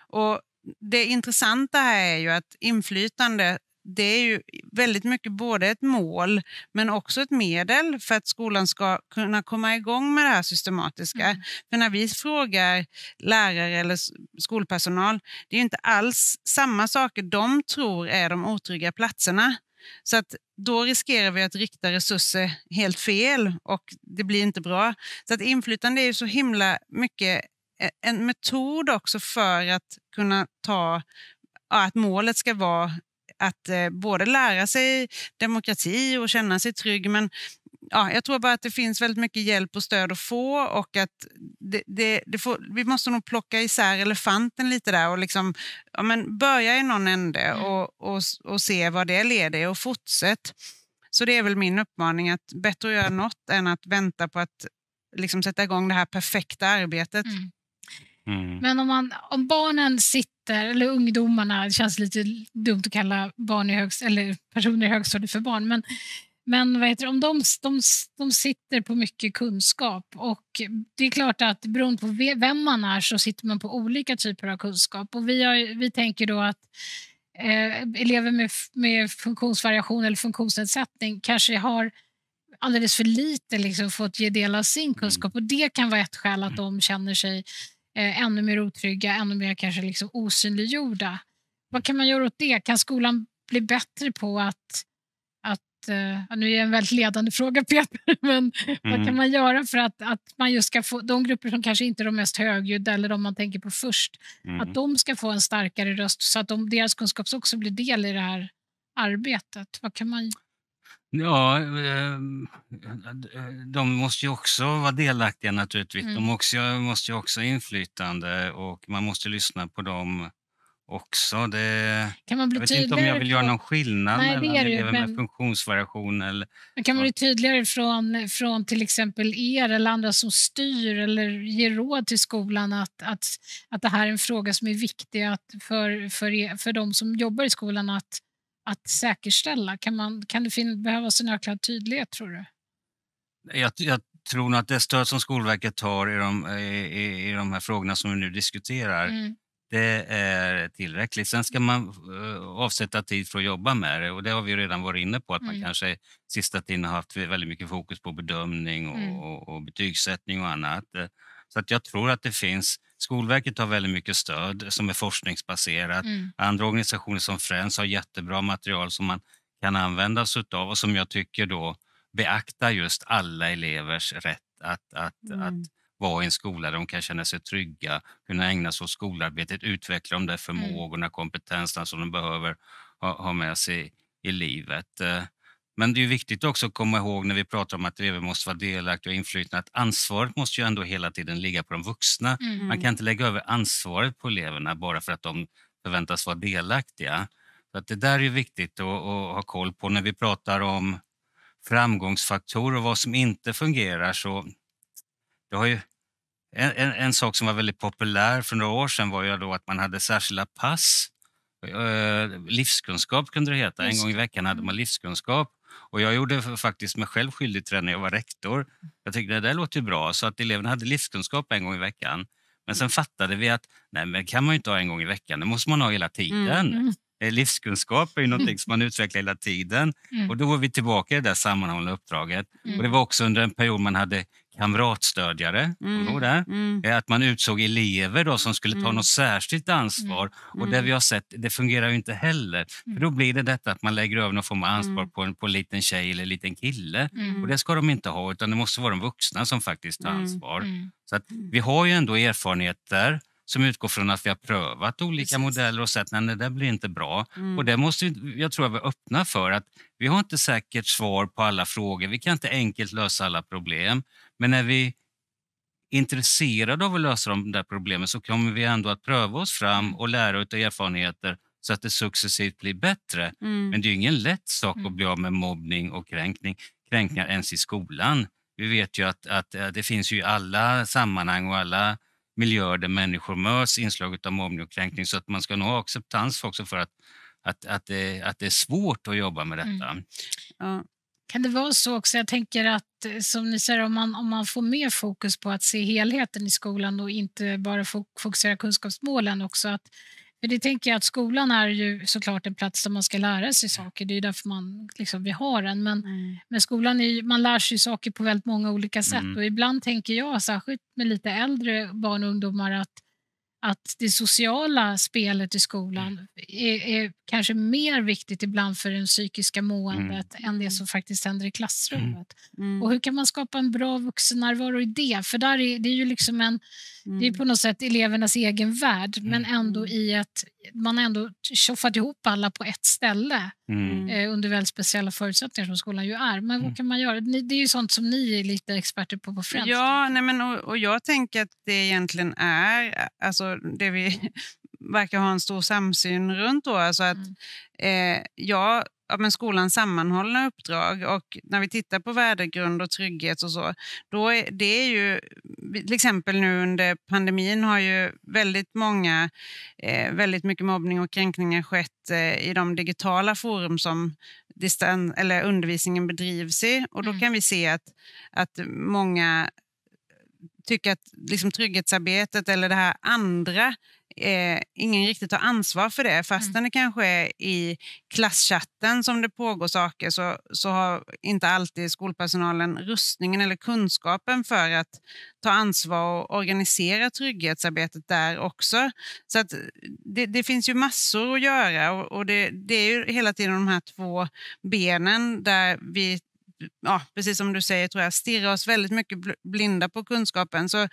Och det intressanta här är ju att inflytande det är ju väldigt mycket både ett mål men också ett medel för att skolan ska kunna komma igång med det här systematiska. Mm. För när vi frågar lärare eller skolpersonal, det är inte alls samma saker de tror är de otrygga platserna. Så att då riskerar vi att rikta resurser helt fel och det blir inte bra. Så att inflytande är ju så himla mycket en metod också för att kunna ta, att målet ska vara att eh, både lära sig demokrati och känna sig trygg, men ja, jag tror bara att det finns väldigt mycket hjälp och stöd att få och att det, det, det får, vi måste nog plocka isär elefanten lite där och liksom, ja, men börja i någon ände mm. och, och, och se vad det leder och fortsätt. Så det är väl min uppmaning, att bättre att göra något än att vänta på att liksom sätta igång det här perfekta arbetet. Mm. Mm. Men om, man, om barnen sitter, eller ungdomarna, det känns lite dumt att kalla barn i högst, eller personer i högstadiet för barn, men, men vad heter, om de, de, de sitter på mycket kunskap och det är klart att beroende på vem man är så sitter man på olika typer av kunskap och vi, har, vi tänker då att eh, elever med, med funktionsvariation eller funktionsnedsättning kanske har alldeles för lite liksom, fått ge del av sin mm. kunskap och det kan vara ett skäl att mm. de känner sig eh, ännu mer otrygga, ännu mer kanske liksom osynliggjorda. Vad kan man göra åt det? Kan skolan bli bättre på att, att eh, nu är det en väldigt ledande fråga Peter, men mm. vad kan mhm. man göra för att, att man just ska få de grupper som kanske inte är de mest högljudda eller de man tänker på först, mm. att de ska få en starkare röst så att de, deras kunskap också blir del i det här arbetet? Vad kan man Ja, eh, de måste ju också vara delaktiga naturligtvis. Mm. De också, måste ju också ha inflytande och man måste lyssna på dem också. Det, kan man bli jag vet inte om jag vill på... göra någon skillnad Nej, mellan elever men... med funktionsvariation eller... kan man bli tydligare från, från till exempel er eller andra som styr eller ger råd till skolan att, att, att det här är en fråga som är viktig att för, för, er, för de som jobbar i skolan att, att säkerställa? Kan, man, kan det fin- behövas en ökad tydlighet, tror du? Jag, jag tror nog att det stöd som Skolverket har i de, i, i de här frågorna som vi nu diskuterar mm. Det är tillräckligt. Sen ska man eh, avsätta tid för att jobba med det och det har vi redan varit inne på att mm. man kanske sista tiden har haft väldigt mycket fokus på bedömning och, mm. och, och betygssättning och annat. Så att jag tror att det finns Skolverket har väldigt mycket stöd som är forskningsbaserat. Mm. Andra organisationer som Friends har jättebra material som man kan använda sig av och som jag tycker då beaktar just alla elevers rätt att, att, mm. att vara i en skola där de kan känna sig trygga, kunna ägna sig åt skolarbetet, utveckla de där mm. förmågorna, kompetenserna som de behöver ha, ha med sig i livet. Eh, men det är viktigt också att komma ihåg när vi pratar om att elever måste vara delaktiga och inflytande att ansvaret måste ju ändå hela tiden ligga på de vuxna. Mm. Man kan inte lägga över ansvaret på eleverna bara för att de förväntas vara delaktiga. Så att det där är viktigt att, att ha koll på när vi pratar om framgångsfaktorer och vad som inte fungerar. Så det har ju, en, en, en, sak som var väldigt populär för några år sedan var ju då att man hade särskilda pass. Eh, livskunskap kunde det heta. En gång i veckan hade man livskunskap. Och jag gjorde faktiskt mig själv skyldig till det när jag var rektor. Jag tyckte det där låter bra, så att eleverna hade livskunskap en gång i veckan. Men sen fattade vi att nej, men kan man inte ha en gång i veckan, det måste man ha hela tiden. Mm. Eh, livskunskap är ju någonting mm. som man utvecklar hela tiden. Mm. Och då var vi tillbaka i det där sammanhållna uppdraget. Mm. Och det var också under en period man hade kamratstödjare. Mm. Där. Mm. Eh, att man utsåg elever då som skulle ta mm. något särskilt ansvar. Mm. Och det vi mm. har sett, det fungerar inte heller. För mm. då blir det detta att man lägger över någon form av ansvar mm. på en, på en liten tjej eller en liten kille. Och det ska de inte ha, utan det måste vara de vuxna som faktiskt tar ansvar. Så att vi har ju ändå erfarenheter som utgår från att vi har prövat olika Precis. modeller och sett att det där blir inte bra. Mm. Och det måste jag tror jag vara öppna för. att Vi har inte säkert svar på alla frågor. Vi kan inte enkelt lösa alla problem. Men när vi intresserade av att lösa de där problemen så kommer vi ändå att pröva oss fram mm. och lära ut erfarenheter så att det successivt blir bättre. Mm. Men det är ingen lätt sak att mm. bli av med mobbning och kränkning, kränkningar ens i skolan. Vi vet ju att, att eh, det finns ju i alla sammanhang och alla miljöer där människor möts, inslag av mobbning och kränkning. Så att man ska nog ha acceptans också för att, att, att, det, att det är svårt att jobba med mm. detta. Mm. Ja. Kan det vara så också? Jag tänker att eh, som ni säger, om man, om man får mer fokus på att se helheten i skolan och inte bara fokusera kunskapsmålen också, att för det tänker jag att skolan är ju såklart en plats där man ska lära sig saker. Det är därför man, liksom, vi har den. Men, mm. men skolan är, man lär sig saker på väldigt många olika sätt. Mm. Och ibland tänker jag, särskilt med lite äldre barn och ungdomar, att att det sociala spelet i skolan mm. är, är kanske mer viktigt ibland för det psykiska måendet mm. än det som faktiskt händer i klassrummet. Mm. mm. Och hur kan man skapa en bra vuxennärvaro i det? För där är, det är ju liksom en, mm. det är mm. på något sätt elevernas egen värld, men ändå i att man ändå tjoffat ihop alla på ett ställe. Mm. Eh, under väldigt speciella förutsättningar som skolan ju är. Men vad mm. kan man göra? Det är ju sånt som ni är lite experter på på Friends. Ja, nej men, och, och jag tänker att det egentligen är eh, alltså, det vi verkar ha en stor samsyn runt. Då, alltså att, mm. eh, jag ja, men skolans sammanhållna uppdrag. Och när vi tittar på värdegrund och trygghet och så, då är det ju, till exempel nu under pandemin har ju väldigt många, eh, väldigt mycket mobbning och kränkningar skett eh, i de digitala forum som distan eller undervisningen bedrivs i. Och då mm. kan vi se att, att många tycker att liksom, trygghetsarbetet eller det här andra eh, ingen riktigt tar ansvar för det. Mm. Fastän mm. det kanske är i klasschatten som det pågår saker så, så har inte alltid skolpersonalen rustningen eller kunskapen för att ta ansvar och organisera trygghetsarbetet där också. Så att det, det finns ju massor att göra och, och det, det är ju hela tiden de här två benen där vi ja, precis som du säger, tror jag, stirrar oss väldigt mycket blinda på kunskapen. Så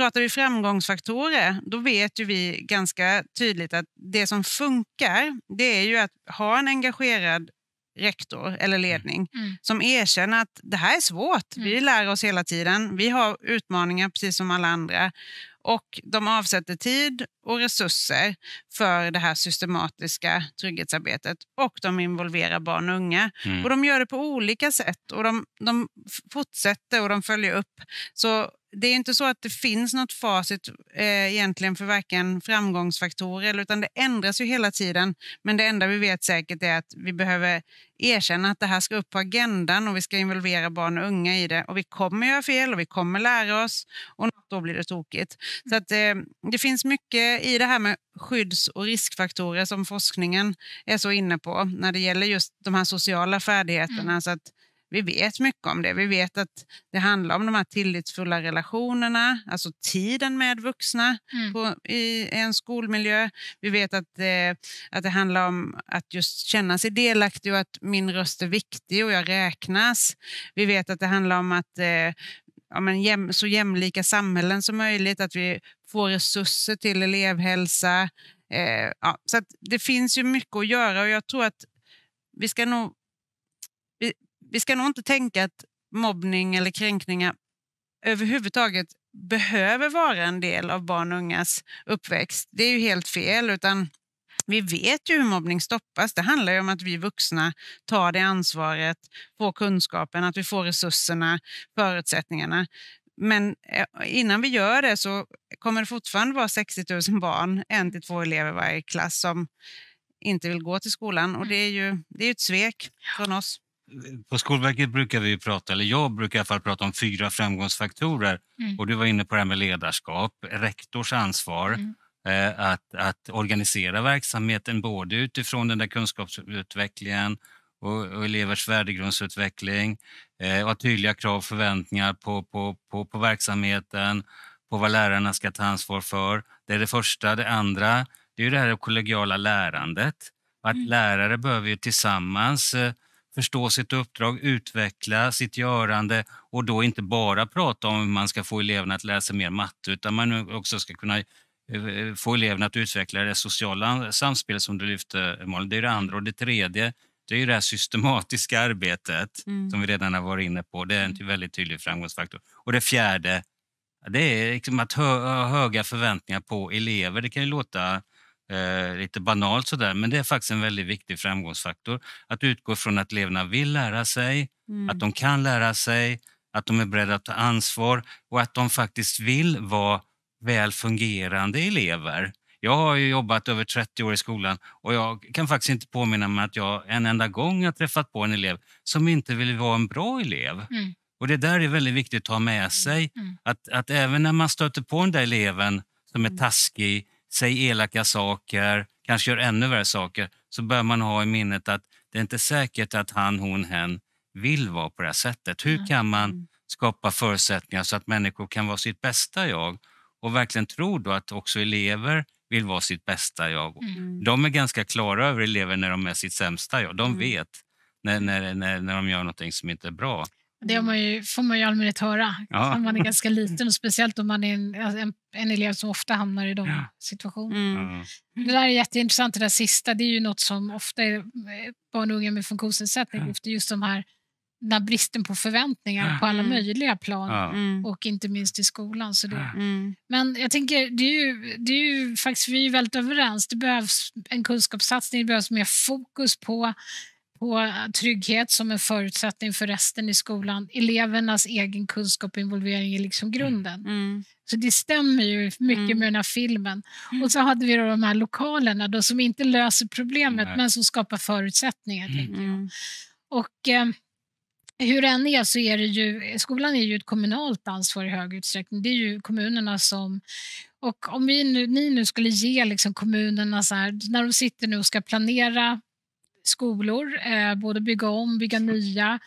Pratar vi framgångsfaktorer, då vet ju vi ganska tydligt att det som funkar, det är ju att ha en engagerad rektor eller mm. ledning mm. som erkänner att det här är svårt. Mm. Vi lär oss hela tiden. Vi har utmaningar precis som alla andra. Och de avsätter tid och resurser för det här systematiska trygghetsarbetet. Och de involverar barn och unga. Mm. Och de gör det på olika sätt och de, de fortsätter och de följer upp. Så det är inte så att det finns något facit eh, egentligen för varken framgångsfaktorer, utan det ändras ju hela tiden. Men det enda vi vet säkert är att vi behöver erkänna att det här ska upp på agendan och vi ska involvera barn och unga i det. Och vi kommer göra fel och vi kommer lära oss och då blir det tokigt. Så att, eh, det finns mycket i det här med skydds och riskfaktorer som forskningen är så inne på när det gäller just de här sociala färdigheterna. Mm. Så att vi vet mycket om det. Vi vet att det handlar om de här tillitsfulla relationerna, alltså tiden med vuxna mm. på, i en skolmiljö. Vi vet att, eh, att det handlar om att just känna sig delaktig och att min röst är viktig och jag räknas. Vi vet att det handlar om att eh, ja, men jäm, så jämlika samhällen som möjligt, att vi får resurser till elevhälsa. Eh, ja, så det finns ju mycket att göra och jag tror att vi ska nog vi ska nog inte tänka att mobbning eller kränkningar överhuvudtaget behöver vara en del av barn och ungas uppväxt. Det är ju helt fel. utan vi vet ju hur mobbning stoppas. Det handlar om att vi vuxna tar det ansvaret, får kunskapen, att vi får resurserna, förutsättningarna. Men eh, innan vi gör det så kommer det fortfarande vara 60 000 barn, en till två elever varje klass, som inte vill gå till skolan. Och mm. det är ju det är ett svek från oss på Skolverket brukar vi prata, eller jag brukar i alla fall prata om fyra framgångsfaktorer. Mm. Och du var inne på det här med ledarskap, rektors ansvar, mm. Eh, att, att organisera verksamheten både utifrån den där kunskapsutvecklingen och, och elevers värdegrundsutveckling eh, och ha tydliga krav och förväntningar på, på, på, på verksamheten, på vad lärarna ska ta ansvar för. Det är det första. Det andra det är det här kollegiala lärandet. Att mm. lärare behöver ju tillsammans eh, förstå sitt uppdrag, utveckla sitt görande och då inte bara prata om hur man ska få eleverna att läsa mer matte utan man också ska kunna eh, eh, få eleverna att utveckla det sociala samspelet. som du lyfte, Malin. Det är det andra. Och det tredje, det är ju det här systematiska arbetet mm. som vi redan har varit inne på. Det är en mm. väldigt tydlig framgångsfaktor. Och det fjärde, det är liksom att ha höga förväntningar på elever. Det kan ju låta Eh, lite banalt sådär, men det är faktiskt en väldigt viktig framgångsfaktor. Att utgå från att eleverna vill lära sig, mm. att de kan lära sig, att de är beredda att ta ansvar och att de faktiskt vill vara väl fungerande elever. Jag har jobbat över 30 år i skolan och jag kan faktiskt inte påminna mig att jag en enda gång har träffat på en elev som inte vill vara en bra elev. Mm. Och Det där är väldigt viktigt att ha med mm. sig, mm. att, att även när man stöter på den där eleven som är mm. taskig säg elaka saker, kanske gör ännu värre saker, så bör man ha i minnet att det är inte säkert att han, hon, hen vill vara på det här sättet. Hur mm. kan man skapa förutsättningar så att människor kan vara sitt bästa jag och verkligen tro då att också elever vill vara sitt bästa jag. Mm. mm. De är ganska klara över elever när de är sitt sämsta jag. De mm. vet när, när, när, när de gör någonting som inte är bra. Det mm. man ju, får man ju i allmänhet höra ja. man är ganska liten, och speciellt om man är en, alltså en, en elev som ofta hamnar i de ja. situationerna. Mm. Det där är jätteintressant, det där sista. Det är ju något som ofta är eh, barn och unga med funktionsnedsättning ja. just de här den bristen på förväntningar på alla mm. möjliga plan mm. och inte minst i skolan. Så det. Mm. Men jag tänker, det är, ju, det är ju faktiskt, vi är väldigt överens. Det behövs en kunskapssatsning, det behövs mer fokus på på trygghet som en förutsättning för resten i skolan. Elevernas egen kunskap och involvering är liksom mm. grunden. Mm. Så det stämmer ju mycket mm. med den här filmen. Mm. Och så hade vi då de här lokalerna då, som inte löser problemet Nej. men som skapar förutsättningar. Mm. mm. Och eh, hur det än är så är det ju, skolan är ju ett kommunalt ansvar i hög utsträckning. Det är ju kommunerna som och om vi nu, ni nu skulle ge liksom kommunerna, så här, när de sitter nu och ska planera skolor, eh, både bygga om, bygga mm. nya.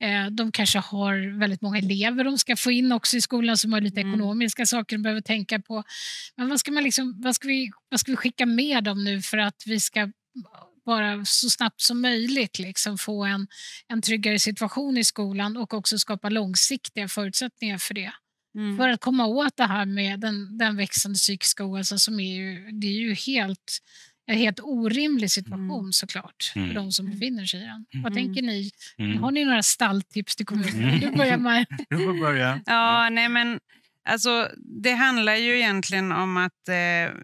Eh, de kanske har väldigt många elever de ska få in också i skolan som har lite mm. ekonomiska saker de behöver tänka på. Men vad ska, man liksom, vad, ska vi, vad ska vi skicka med dem nu för att vi ska bara så snabbt som möjligt liksom få en, en tryggare situation i skolan och också skapa långsiktiga förutsättningar för det? Mm. För att komma åt det här med den, den växande psykiska ohälsan som är ju, det är ju helt en helt orimlig situation mm. såklart för mm. de som mm. befinner sig i den. Mm. Vad tänker ni? Mm. Har ni några stalltips till kommunen? Mm. Du börjar, Maja. Du får börja. Ja, nej men alltså, det handlar ju egentligen om att eh,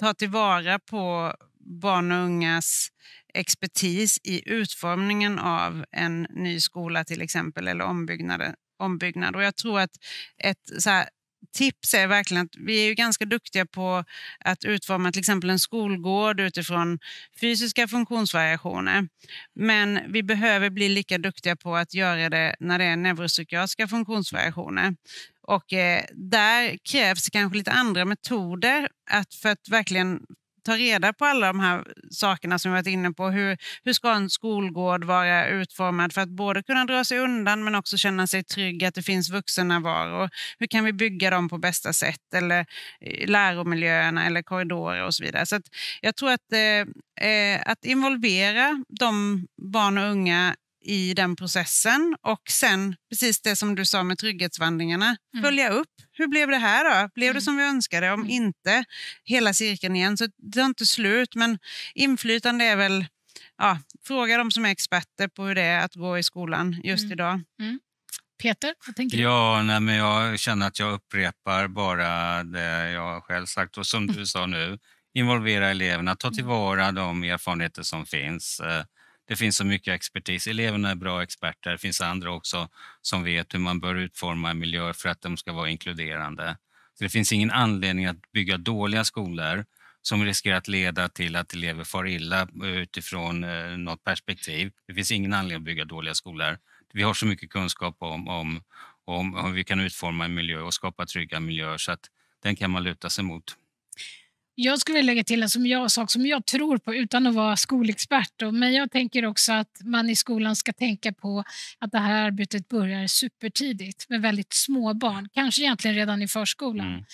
ta tillvara på barn och ungas expertis i utformningen av en ny skola till exempel eller ombyggnader ombyggnad. Och jag tror att ett så här tips är verkligen att vi är ju ganska duktiga på att utforma till exempel en skolgård utifrån fysiska funktionsvariationer. Men vi behöver bli lika duktiga på att göra det när det är neuropsykiatriska funktionsvariationer. Och eh, där krävs kanske lite andra metoder att för att verkligen ta reda på alla de här sakerna som vi varit inne på. Hur, hur ska en skolgård vara utformad för att både kunna dra sig undan men också känna sig trygg att det finns vuxennärvaro? Hur kan vi bygga dem på bästa sätt? Eller eh, läromiljöerna eller korridorer och så vidare. Så jag tror att, eh, eh, att involvera de barn och unga i den processen och sen, precis det som du sa med trygghetsvandringarna, mm. följa upp hur blev det här då? Blev det mm. som vi önskade? Om mm. inte, hela cirkeln igen. Så det är inte slut, men inflytande är väl... Ja, fråga de som är experter på hur det är att gå i skolan just mm. idag. Mm. Peter, vad tänker du? Ja, nej, men jag känner att jag upprepar bara det jag själv sagt och som du mm. sa nu, involvera eleverna, ta tillvara de erfarenheter som finns. Eh, det finns så mycket expertis. Eleverna är bra experter. Det finns andra också som vet hur man bör utforma miljöer för att de ska vara inkluderande. Så det finns ingen anledning att bygga dåliga skolor som riskerar att leda till att elever far illa eh, utifrån eh, något perspektiv. Det finns ingen anledning att bygga dåliga skolor. Vi har så mycket kunskap om, om, om hur vi kan utforma en miljö och skapa trygga miljöer så att den kan man luta sig mot. Jag skulle vilja lägga till en som jag, sak som jag tror på utan att vara skolexpert. Då, men jag tänker också att man i skolan ska tänka på att det här arbetet börjar supertidigt med väldigt små barn. Kanske egentligen redan i förskolan. Mm.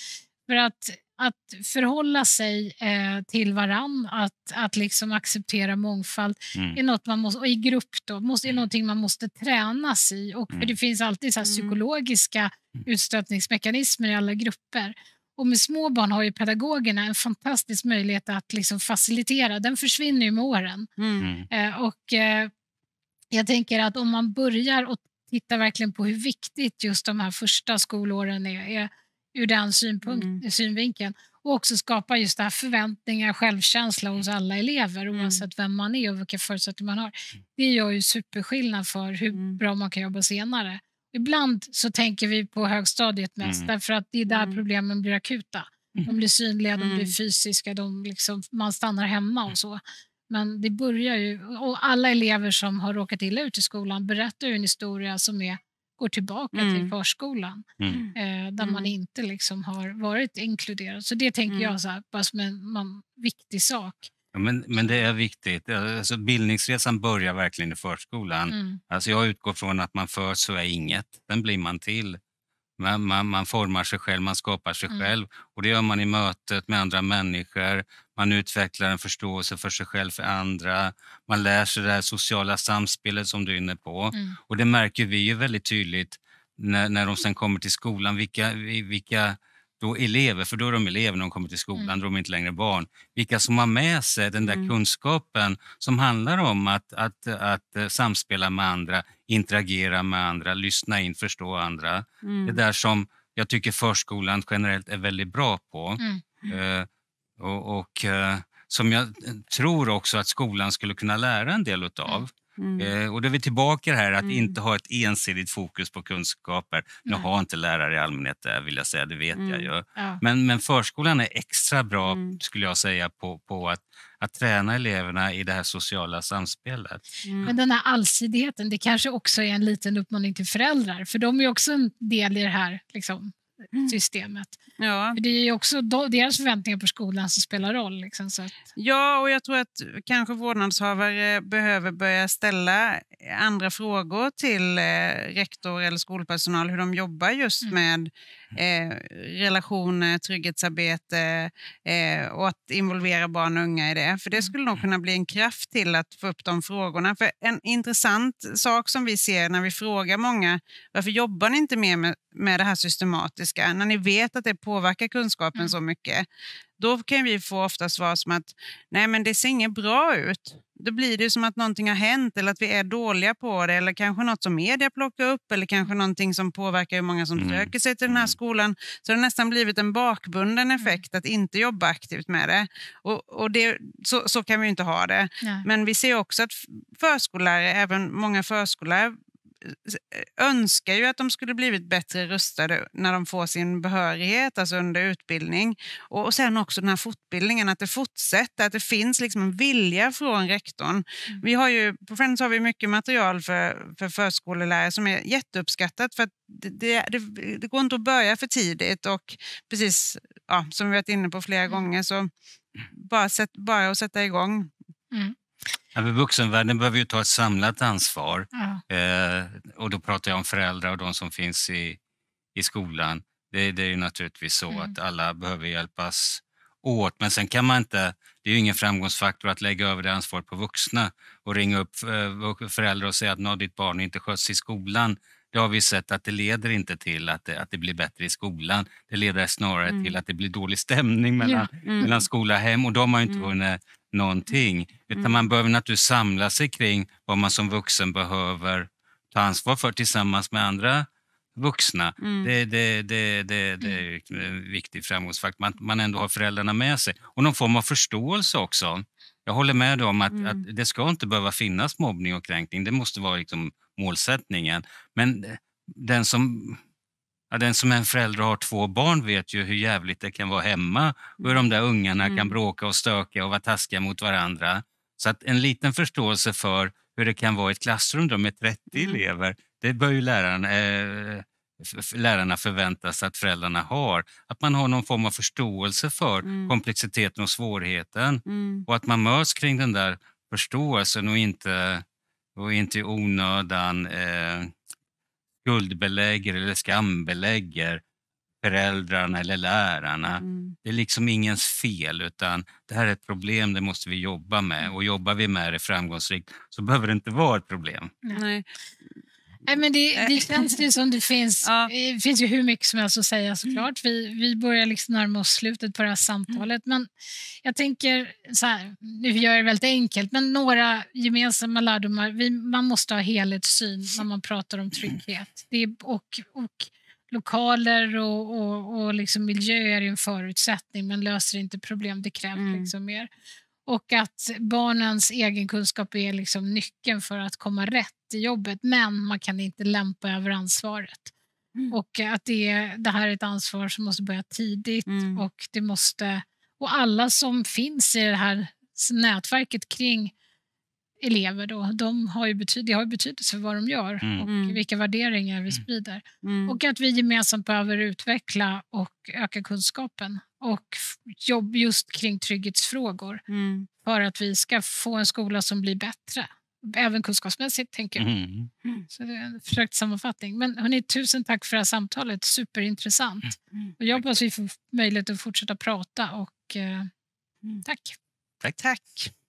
För att, att förhålla sig eh, till varann, att, att liksom acceptera mångfald mm. är något man måste, och i grupp då, måste, är mm. någonting man måste tränas i. Och, mm. För det finns alltid så mm. psykologiska mm. utstötningsmekanismer i alla grupper. Och med små barn har ju pedagogerna en fantastisk möjlighet att liksom facilitera. Den försvinner ju med åren. Mm. mm. Eh, och eh, jag tänker att om man börjar och tittar verkligen på hur viktigt just de här första skolåren är, är ur den synpunkt, mm. synvinkeln och också skapa just det här förväntningar, självkänsla hos mm. alla elever mm. oavsett vem man är och vilka förutsättningar man har. Det gör ju superskillnad för hur bra man kan jobba senare. Ibland så tänker vi på högstadiet mest, mm. därför att det är där mm. problemen blir akuta. Mm. De blir synliga, de blir mm. fysiska, de liksom, man stannar hemma och mm. så. Men det börjar ju, och alla elever som har råkat illa ut i skolan berättar ju en historia som är, går tillbaka mm. till förskolan, mm. eh, där mm. man inte liksom har varit inkluderad. Så det tänker jag så här, bara som en man, viktig sak. Ja, men, men det är viktigt. Eh, alltså, bildningsresan börjar verkligen i förskolan. Mm. Alltså, jag utgår från att man föds så är inget, den blir man till. Man, man, man, formar sig själv, man skapar sig mm. själv. Och Det gör man i mötet med andra människor. Man utvecklar en förståelse för sig själv, för andra. Man lär sig det sociala samspelet som du är inne på. Mm. Och Det märker vi ju väldigt tydligt när, när de sen kommer till skolan, vilka, vilka då elever, för då är de elever när de kommer till skolan, mm. då är de inte längre barn, vilka som har med sig den där mm. kunskapen som handlar om att, att, att, eh, samspela med andra, interagera med andra, lyssna in, förstå andra. Mm. Det där som jag tycker förskolan generellt är väldigt bra på. Mm. Eh, och, och eh, som jag eh, tror också att skolan skulle kunna lära en del utav. Mm. Mm. Eh, och då är vi tillbaka här, att mm. inte ha ett ensidigt fokus på kunskaper. Nu har inte lärare i allmänhet det, vill jag säga, det vet mm. jag ju. Ja. Men, men förskolan är extra bra, mm. skulle jag säga, på, på att, att träna eleverna i det här sociala samspelet. Mm. Men den här allsidigheten, det kanske också är en liten uppmaning till föräldrar, för de är också en del i det här. Liksom. Mm. systemet. Ja. För det är ju också deras förväntningar på skolan som spelar roll. Liksom, så att... Ja, och jag tror att kanske vårdnadshavare behöver börja ställa andra frågor till eh, rektor eller skolpersonal hur de jobbar just mm. med Eh, relationer, eh, trygghetsarbete eh, och att involvera barn och unga i det. För det mm. skulle nog kunna bli en kraft till att få upp de frågorna. För en intressant sak som vi ser när vi frågar många, varför jobbar ni inte mer med, med det här systematiska? När ni vet att det påverkar kunskapen mm. så mycket då kan vi få ofta svar som att nej men det ser inget bra ut. Då blir det som att någonting har hänt eller att vi är dåliga på det eller kanske något som media plockar upp eller kanske någonting som påverkar hur många som mm. söker sig till den här mm. skolan. Så det har nästan blivit en bakbunden mm. effekt att inte jobba aktivt med det. Och, och det, så, så kan vi inte ha det. Nej. Men vi ser också att förskollärare, även många förskollärare Eh, önskar ju att de skulle blivit bättre rustade när de får sin behörighet, alltså under utbildning. Och, och sen också den här fortbildningen, att det fortsätter, att det finns liksom en vilja från rektorn. Mm. Vi har ju, på Friends har vi mycket material för, för förskolelärare som är jätteuppskattat för det, det, det, det, går inte att börja för tidigt och precis ja, som vi varit inne på flera mm. gånger så bara, sätt, bara att sätta igång. Mm. Ja, vuxenvärlden behöver ju ta ett samlat ansvar. Ja. Eh, och då pratar jag om föräldrar och de som finns i, i skolan. Det, det är naturligtvis så mm. att alla behöver hjälpas åt. Men sen kan man inte, det är ju ingen framgångsfaktor att lägga över det ansvaret på vuxna och ringa upp eh, föräldrar och säga att Nå, ditt barn inte sköts i skolan. Det har vi sett att det leder inte till att det, att det blir bättre i skolan. Det leder snarare mm. till att det blir dålig stämning mellan, ja. mm. mellan skola och hem och de har ju inte mm. vunnit någonting. Utan mm. man behöver naturligtvis samla sig kring vad man som vuxen behöver ta ansvar för tillsammans med andra vuxna. Mm. Det, det, det, det, det är mm. en viktig framgångsfaktor, att man, man ändå har föräldrarna med sig. Och någon form av förståelse också. Jag håller med om att, mm. att, det ska inte behöva finnas mobbning och kränkning. Det måste vara liksom målsättningen. Men den som Ja, den som är en förälder och har två barn vet ju hur jävligt det kan vara hemma och hur de där ungarna mm. kan bråka och stöka och vara taskiga mot varandra. Så att en liten förståelse för hur det kan vara i ett klassrum då med 30 mm. elever, det bör ju läraren, eh, lärarna förväntas att föräldrarna har. Att man har någon form av förståelse för mm. komplexiteten och svårigheten mm. och att man möts kring den där förståelsen och inte, och inte i onödan eh, skuldbelägger eller skambelägger föräldrarna eller lärarna. Mm. Det är liksom ingens fel, utan det här är ett problem, det måste vi jobba med. Mm. Och jobbar vi med det framgångsrikt så behöver det inte vara ett problem. Nej. Nej, men det, eh. det känns ju som det finns, ja. det finns ju hur mycket som helst att säga såklart. Mm. Vi, vi börjar liksom närma oss slutet på det här samtalet. Mm. Men jag tänker så här, nu gör jag det väldigt enkelt, men några gemensamma lärdomar. Vi, man måste ha helhetssyn när man pratar om trygghet. Det, och, och lokaler och, och, och liksom miljö är en förutsättning men löser inte problem, det krävs mm. liksom mer. Och att barnens egen kunskap är liksom nyckeln för att komma rätt i jobbet, men man kan inte lämpa över ansvaret. Mm. Och att det, är, det här är ett ansvar som måste börja tidigt mm. och det måste... Och alla som finns i det här nätverket kring elever då, de har ju betyd, det har ju betydelse för vad de gör mm. och mm. vilka värderingar vi mm. sprider. Mm. Och att vi gemensamt behöver utveckla och öka kunskapen och jobb just kring trygghetsfrågor mm. för att vi ska få en skola som blir bättre. Även kunskapsmässigt, tänker jag. Mm. mm. Så det är en försökt sammanfattning. Men hörni, tusen tack för det här samtalet. Superintressant. Mm. Och jag hoppas vi får möjlighet att fortsätta prata. Och, eh, mm. Tack. Tack. tack.